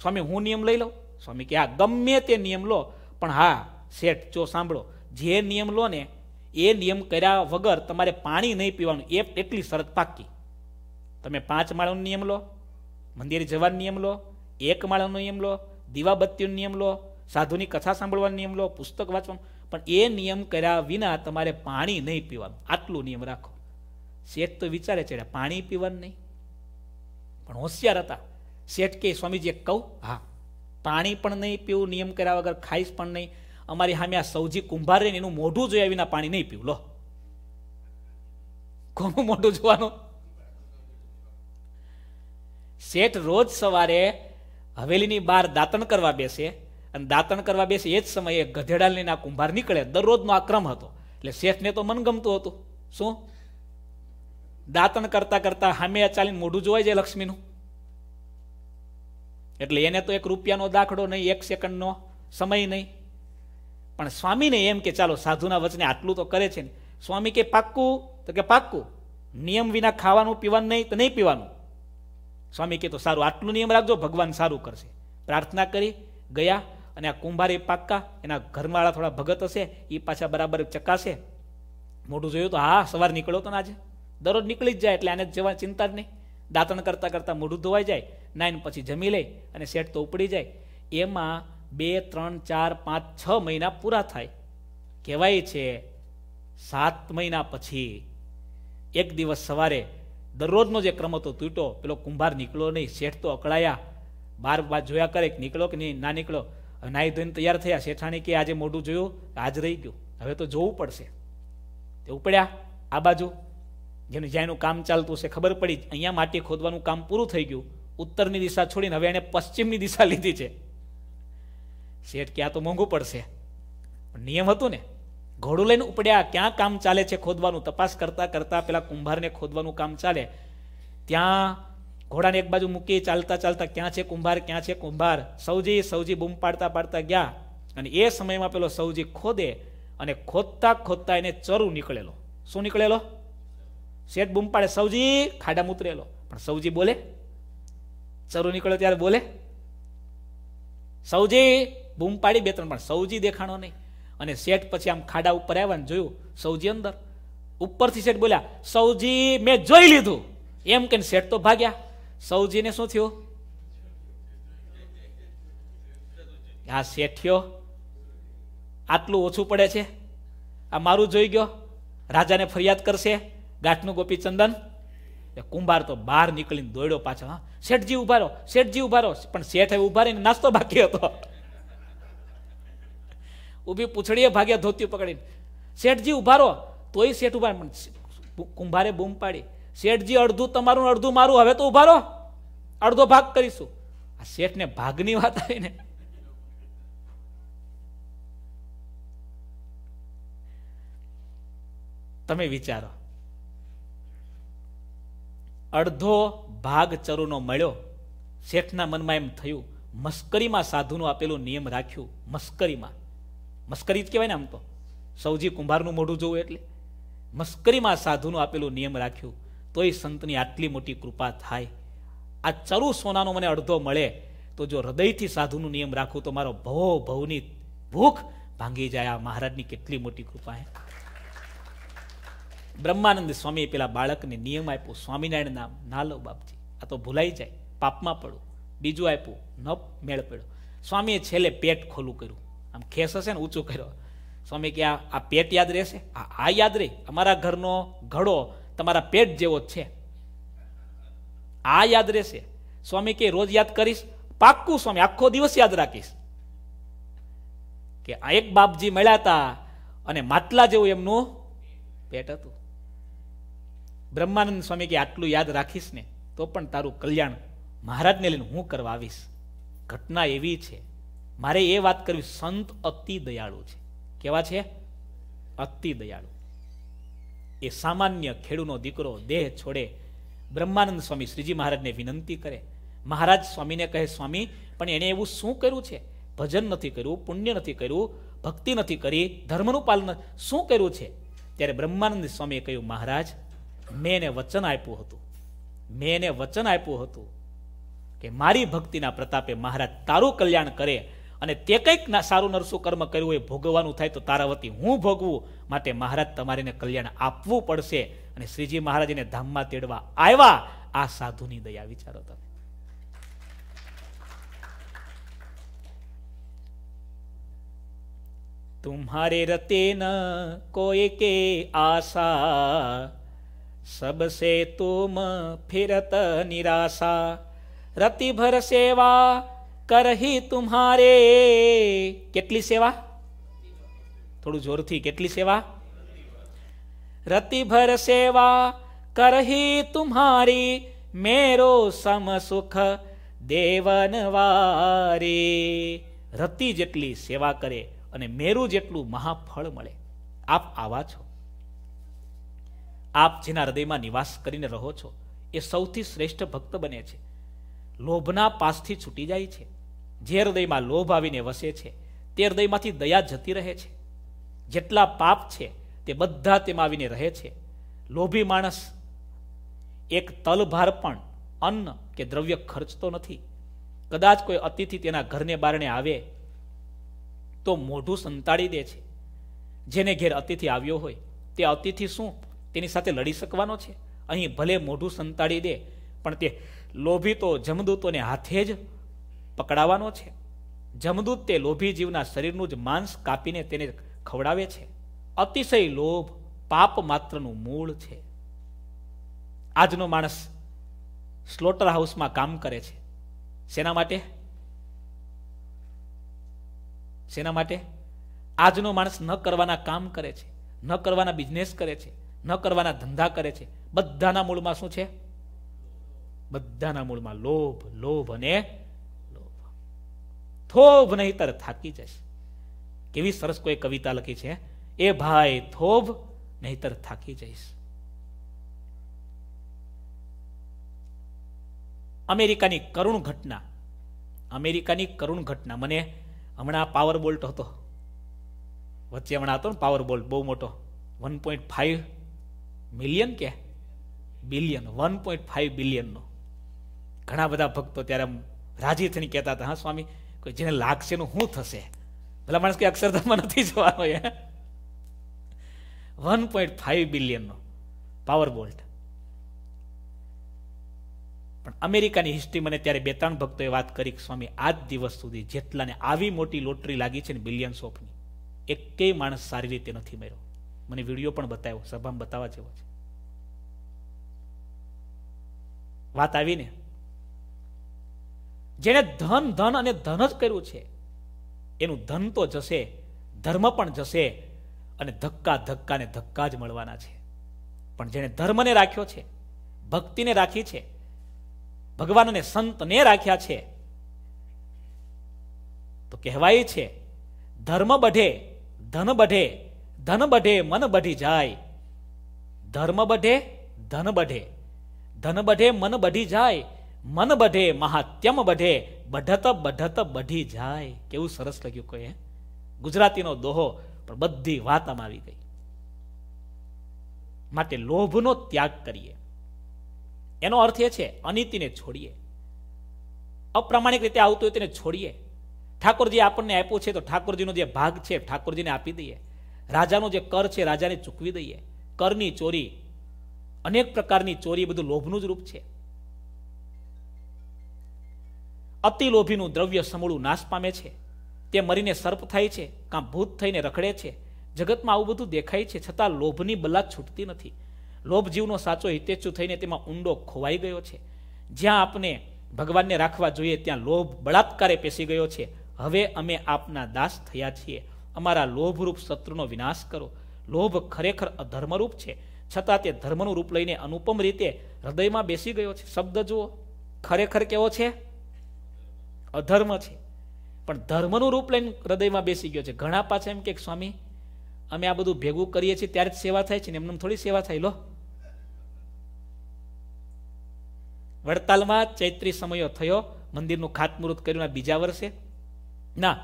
સ્વામી હું નિયમ લઈ લઉં સ્વામી કે આ ગમે તે નિયમ લો પણ હા શેઠ જો સાંભળો જે નિયમ લો ને એ નિયમ કર્યા વગર તમારે પાણી નહીં પીવાનું એ એટલી શરત પાકી તમે પાંચ માળાનો નિયમ લો મંદિરે જવાનો નિયમ લો એક માળાનો નિયમ લો દીવાબત્તીનો નિયમ લો સાધુની કથા સાંભળવાનો નિયમ લો પુસ્તક વાંચવાનું પણ એ નિયમ કર્યા વિના તમારે પાણી નહીં પીવાનું આટલું નિયમ રાખો શેઠ તો વિચારે છે પાણી પીવાનું નહીં પણ હોશિયાર હતા શેઠ કે સ્વામીજી એક કહું હા પાણી પણ નહીં પીવું નિયમ કર્યા વગર ખાઈશ પણ નહીં અમારી સામે આ સૌજી કુંભાર રહીને એનું મોઢું જોયા વિના પાણી નહીં પીવું લો કોનું મોઢું જોવાનું શેઠ રોજ સવારે હવેલીની બહાર દાંતણ કરવા બેસે અને દાંતણ કરવા બેસે એ જ સમયે ગધેડા લઈને કુંભાર નીકળે દરરોજનો આક્રમ હતો એટલે શેઠને તો મનગમતું હતું શું દાંતણ કરતા કરતા હામે ચાલીને મોઢું જોવાય જાય લક્ષ્મીનું એટલે એને તો એક રૂપિયાનો દાખલો નહીં એક સેકન્ડનો સમય નહીં પણ સ્વામીને એમ કે ચાલો સાધુના વચને આટલું તો કરે છે ને સ્વામી કે પાક્કું તો કે પાક્કું નિયમ વિના ખાવાનું પીવાનું નહીં તો નહીં પીવાનું સ્વામી કે તો સારું આટલું નિયમ રાખજો ભગવાન સારું કરશે પ્રાર્થના કરી ગયા અને આ કુંભાર પાક્કા એના ઘરવાળા થોડા ભગત હશે એ પાછા બરાબર ચકાશે મોઢું જોયું તો હા સવાર નીકળ્યો તો ને આજે દરરોજ નીકળી જ જાય એટલે આને જવા ચિંતા જ નહીં દાંતણ કરતાં કરતાં મોઢું ધોવાઈ જાય નાઈન પછી જમી લે અને સેટ તો ઉપડી જાય એમાં બે ત્રણ ચાર પાંચ છ મહિના પૂરા થાય કહેવાય છે સાત મહિના પછી એક દિવસ સવારે દરરોજનો જે ક્રમ હતો તૂટ્યો પેલો કુંભાર નીકળો નહીં શેઠ તો અકળાયા બાર બાર જોયા કરે નીકળો કે નહીં ના નીકળો નાહી ધોઈને તૈયાર થયા શેઠાણી કે આજે મોઢું જોયું આજ રહી ગયું હવે તો જોવું પડશે તે ઉપડ્યા આ બાજુ જેનું જ્યાં કામ ચાલતું હશે ખબર પડી અહીંયા માટી ખોદવાનું કામ પૂરું થઈ ગયું ઉત્તરની દિશા છોડીને હવે એણે પશ્ચિમની દિશા લીધી છે શેઠ કે આ તો મોંઘું પડશે નિયમ હતું ને ઘોડું લઈને ઉપડ્યા ક્યાં કામ ચાલે છે ખોદવાનું તપાસ કરતા કરતા પેલા કુંભારને ખોદવાનું કામ ચાલે ત્યાં ઘોડાને એક બાજુ મૂકી ચાલતા ચાલતા ક્યાં છે કુંભાર ક્યાં છે કુંભાર સૌજી સૌજી બૂમ પાડતા પાડતા ગયા અને એ સમયમાં પેલો સૌજી ખોદે અને ખોદતા ખોદતા એને ચરુ નીકળેલો શું નીકળેલો શેઠ બૂમ પાડે સૌજી ખાડામાં ઉતરેલો પણ સૌજી બોલે ચરુ નીકળે ત્યારે બોલે સૌજી બૂમ પાડી બે ત્રણ પણ સૌજી દેખાણો નહીં અને શેઠ પછી આમ ખાડા ઉપર આવ્યા જોયું સૌજી અંદર ઉપરથી શેઠ બોલ્યા સૌજી મેં જોઈ લીધું એમ કહીને શેઠ તો ભાગ્યા સૌજીને શું થયું હા શેઠિયો આટલું ઓછું પડે છે આ મારું જોઈ ગયો રાજાને ફરિયાદ કરશે ગાંઠનું ગોપી ચંદન એ કુંભાર તો બહાર નીકળીને દોડ્યો પાછો હા શેઠજી ઉભારો શેઠજી ઉભારો પણ શેઠ એ ઉભા રહીને નાસ્તો બાકી હતો ઊભી પૂછડીએ ભાગ્યા ધોતી પકડીને શેઠજી ઉભારો તોય શેઠ ઉભા કુંભારે બૂમ પાડી શેઠજી અડધું તમારું અડધું મારું હવે તો ઉભારો અડધો ભાગ કરીશું આ શેઠને ભાગની વાત આવીને તમે વિચારો અડધો ભાગ ચરુનો મળ્યો શેઠના મનમાં એમ થયું મસ્કરીમાં સાધુનું આપેલું નિયમ રાખ્યું મસ્કરીમાં મસ્કરી જ કહેવાય ને આમ તો સૌજી કુંભારનું મોઢું જોવું એટલે મસ્કરીમાં સાધુનું આપેલું નિયમ રાખ્યું તોય સંતની આટલી મોટી કૃપા થાય આ ચરુ સોનાનો મને અડધો મળે તો જો હૃદયથી સાધુનું નિયમ રાખું તો મારો ભવો ભવની ભૂખ ભાંગી જાય આ મહારાજની કેટલી મોટી કૃપા હે બ્રહ્માનંદ સ્વામીએ પેલા બાળકને નિયમ આપ્યો સ્વામિનારાયણ નામ ના લો બાપજી આ તો ભૂલાઈ જાય પાપમાં પડું બીજું આપ્યું ન મેળ પડ્યો સ્વામીએ છેલ્લે પેટ ખોલું કર્યું આમ ખેસ હશે ને ઊંચું કર્યો સ્વામી કે આ પેટ યાદ રહેશે આ યાદ રહે અમારા ઘરનો ઘડો તમારા પેટ જેવો જ છે આ યાદ રહેશે સ્વામી કે રોજ યાદ કરીશ પાક્કું સ્વામી આખો દિવસ યાદ રાખીશ કે આ એક બાપજી મળ્યા હતા અને માટલા જેવું એમનું પેટ હતું બ્રહ્માનંદ સ્વામી કે આટલું યાદ રાખીશ ને તો પણ તારું કલ્યાણ મહારાજને લઈને હું કરવા આવીશ ઘટના એવી છે મારે એ વાત કરવી સંત અતિ દયાળુ છે કેવા છે અતિ દયાળુ એ સામાન્ય ખેડૂનો દીકરો દેહ છોડે બ્રહ્માનંદ સ્વામી શ્રીજી મહારાજને વિનંતી કરે મહારાજ સ્વામીને કહે સ્વામી પણ એણે એવું શું કર્યું છે ભજન નથી કર્યું પુણ્ય નથી કર્યું ભક્તિ નથી કરી ધર્મનું પાલન શું કર્યું છે ત્યારે બ્રહ્માનંદ સ્વામીએ કહ્યું મહારાજ મેં એને વચન આપ્યું હતું મેં એને વચન આપ્યું હતું કે મારી ભક્તિના પ્રતાપે મહારાજ તારું કલ્યાણ કરે અને તે કંઈક સારું નરસું કર્મ કર્યું એ ભોગવવાનું થાય તો તારા હું ભોગવું માટે મહારાજ તમારીને કલ્યાણ આપવું પડશે અને શ્રીજી મહારાજને ધામમાં તેડવા આવ્યા આ સાધુની દયા વિચારો તમે तुम्हारे रते न कोई के आशा सबसे तुम फिरत निराशा रति भर કરહી તુમારે કેટલી સેવા થોડું જોરથી કેટલી સેવા રતિભર સેવા કરહી તુમારી મેરો સમ સુખ દેવનવારી રતિ જેટલી સેવા કરે અને મેરું જેટલું મહાફળ મળે આપ આવા છો આપ જેના હૃદયમાં નિવાસ કરીને રહો છો એ સૌથી શ્રેષ્ઠ ભક્ત બને છે લોભના પાસથી છૂટી જાય છે જે હૃદયમાં લોભ આવીને વસે છે તે હૃદયમાંથી દયા જતી રહે છે જેટલા પાપ છે તે બધા તેમાં આવીને રહે છે લોભી માણસ એક તલભાર પણ અન્ન કે દ્રવ્ય ખર્ચતો નથી કદાચ કોઈ અતિથિ તેના ઘરને બારણે આવે તો મોઢું સંતાડી દે છે જેને ઘેર અતિથિ આવ્યો હોય તે અતિથિ શું તેની સાથે લડી શકવાનો છે અહીં ભલે મોઢું સંતાડી દે પણ તે લોભી તો જમદૂતોને હાથે જ પકડાવવાનો છે જમદૂત તે લોભી જીવના શરીરનું જ માંસ કાપીને તેને ખવડાવે છે અતિશય લોભ પાપ માત્રનું મૂળ છે આજનો માણસ સ્લોટર હાઉસમાં કામ કરે છે શેના માટે શેના માટે આજનો માણસ ન કરવાના કામ કરે છે ન કરવાના બિઝનેસ કરે છે ન કરવાના ધંધા કરે છે બધાના મૂળમાં શું છે બધાના મૂળમાં લોભ લોભ અને થોભ નહીતર થાકી જશ કેવી સરસ કોઈ કવિતા લખી છે એ ભાઈ થોભ નહીતર થાકી જઈશ અમેરિકાની કરુણ ઘટના અમેરિકાની કરુણ ઘટના મને હમણાં પાવર બોલ્ટ હતો વચ્ચે હમણાં હતો ને પાવર બોલ્ટ બહુ મોટો વન પોઈન્ટ ફાઈવ મિલિયન કે બિલિયન વન પોઈન્ટ ફાઈવ બિલિયનનો ઘણા બધા ભક્તો ત્યારે રાજી થઈને કહેતા હતા હા સ્વામી કે જેને લાગશે એનું શું થશે ભલા માણસ કે અક્ષરધામમાં નથી જવાનો એ વન પોઈન્ટ ફાઈવ બિલિયનનો પાવર બોલ્ટ પણ અમેરિકાની હિસ્ટ્રી મને ત્યારે બે ત્રણ ભક્તોએ વાત કરી કે સ્વામી આજ દિવસ સુધી જેટલાને આવી મોટી લોટરી લાગી છે ને બિલિયન ઓફની એકેય માણસ સારી રીતે નથી મેળ્યો મને વિડીયો પણ બતાવ્યો સભામાં બતાવવા જેવો છે વાત આવીને જેણે ધન ધન અને ધન જ કર્યું છે એનું ધન તો જશે ધર્મ પણ જશે અને ધક્કા ધક્કા ને ધક્કા જ મળવાના છે પણ જેણે ધર્મને રાખ્યો છે ભક્તિને રાખી છે ભગવાનને સંતને રાખ્યા છે તો કહેવાય છે ધર્મ બઢે ધન બઢે ધન બઢે મન બઢી જાય ધર્મ બઢે ધન બઢે ધન બઢે મન બઢી જાય મન બઢે મહાત્યમ બઢે બઢત બઢત બઢી જાય કેવું સરસ લખ્યું કોઈ ગુજરાતીનો દોહો પણ બધી વાત આમાં આવી ગઈ માટે લોભનો ત્યાગ કરીએ એનો અર્થ એ છે અનિતિને છોડીએ અપ્રામાણિક રીતે આવતું હોય તેને છોડીએ ઠાકોરજી આપણને આપ્યું છે તો ઠાકોરજીનો જે ભાગ છે ઠાકોરજીને આપી દઈએ રાજાનો જે કર છે રાજાને ચૂકવી દઈએ કરની ચોરી અનેક પ્રકારની ચોરી બધું લોભનું જ રૂપ છે અતિલોભીનું દ્રવ્ય સમૂળું નાશ પામે છે તે મરીને સર્પ થાય છે કાં ભૂત થઈને રખડે છે જગતમાં આવું બધું દેખાય છે છતાં લોભની બલાત છૂટતી નથી લોભ જીવનો સાચો હિતેચ્છુ થઈને તેમાં ઊંડો ખોવાઈ ગયો છે જ્યાં આપને ભગવાનને રાખવા જોઈએ ત્યાં લોભ બળાત્કારે પેસી ગયો છે હવે અમે આપના દાસ થયા છીએ અમારા લોભરૂપ શત્રુનો વિનાશ કરો લોભ ખરેખર અધર્મરૂપ છે છતાં તે ધર્મનું રૂપ લઈને અનુપમ રીતે હૃદયમાં બેસી ગયો છે શબ્દ જુઓ ખરેખર કેવો છે અધર્મ છે પણ ધર્મનું રૂપ લઈને હૃદયમાં બેસી ગયો છે ઘણા પાછા એમ કે સ્વામી અમે આ બધું ભેગું કરીએ છીએ ત્યારે જ સેવા થાય છે ને એમને થોડી સેવા થાય લો વડતાલમાં ચૈત્રી સમયો થયો મંદિરનું ખાતમુહૂર્ત કર્યું બીજા વર્ષે ના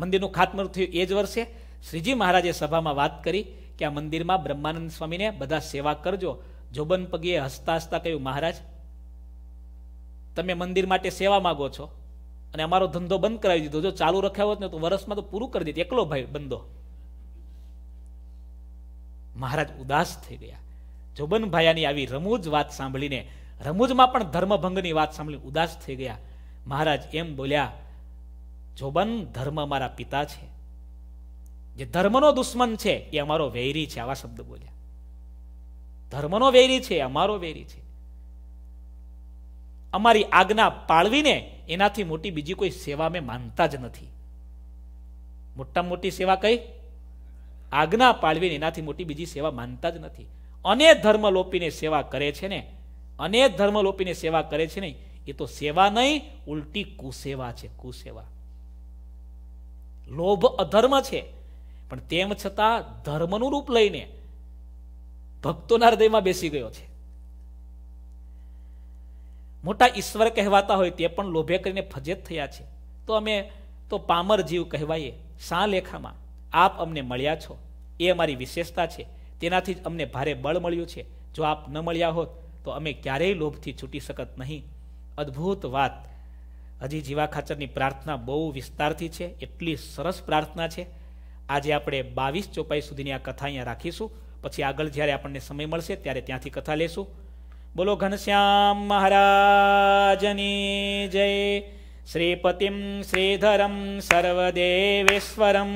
મંદિરનું ખાતમુહૂર્ત થયું એ જ વર્ષે શ્રીજી મહારાજે સભામાં વાત કરી કે આ મંદિરમાં બ્રહ્માનંદ સ્વામીને બધા સેવા કરજો જોબન પગીએ હસતા હસતા કહ્યું મહારાજ તમે મંદિર માટે સેવા માગો છો અને અમારો ધંધો બંધ કરાવી દીધો જો ચાલુ રખાયો હોત ને તો વર્ષમાં તો પૂરું કરી દીધું એકલો ભાઈ બંધો મહારાજ ઉદાસ થઈ ગયા જોબન ભાયાની આવી રમૂજ વાત સાંભળીને રમૂજમાં પણ ધર્મભંગની વાત સાંભળી ઉદાસ થઈ ગયા મહારાજ એમ બોલ્યા જોબન ધર્મ મારા પિતા છે જે ધર્મનો દુશ્મન છે એ અમારો વૈરી છે આવા શબ્દ બોલ્યા ધર્મનો વૈરી છે અમારો વૈરી છે અમારી આજ્ઞા પાળવીને એનાથી મોટી બીજી કોઈ સેવા મેં માનતા જ નથી મોટા મોટી સેવા કઈ આજ્ઞા પાળવીને એનાથી મોટી બીજી સેવા માનતા જ નથી અને ધર્મ લોપીને સેવા કરે છે ને અને ધર્મ લોપીને સેવા કરે છે ને એ તો સેવા નહીં ઉલટી કુસેવા છે કુસેવા લોભ અધર્મ છે પણ તેમ છતાં ધર્મનું રૂપ લઈને ભક્તોના હૃદયમાં બેસી ગયો છે મોટા ઈશ્વર કહેવાતા હોય તે પણ લોભે કરીને ફજેત થયા છે તો અમે તો પામર જીવ કહેવાઈએ શા લેખામાં આપ અમને મળ્યા છો એ અમારી વિશેષતા છે તેનાથી જ અમને ભારે બળ મળ્યું છે જો આપ ન મળ્યા હોત તો અમે ક્યારેય લોભથી છૂટી શકત નહીં અદ્ભુત વાત હજી જીવા ખાચરની પ્રાર્થના બહુ વિસ્તારથી છે એટલી સરસ પ્રાર્થના છે આજે આપણે બાવીસ ચોપાઈ સુધીની આ કથા અહીંયા રાખીશું પછી આગળ જ્યારે આપણને સમય મળશે ત્યારે ત્યાંથી કથા લેશું બોલો ઘનશ્યામ મહારાજની જય શ્રીપતિમ શ્રીધરમ સર્વદેવેશ્વરમ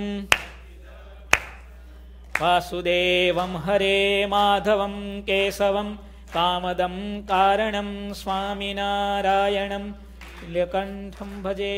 વાસુદેવમ હરે માધવમ કેશવમ કામદમ કારણમ સ્વામિનારાયણમ નીલકંઠમ ભજે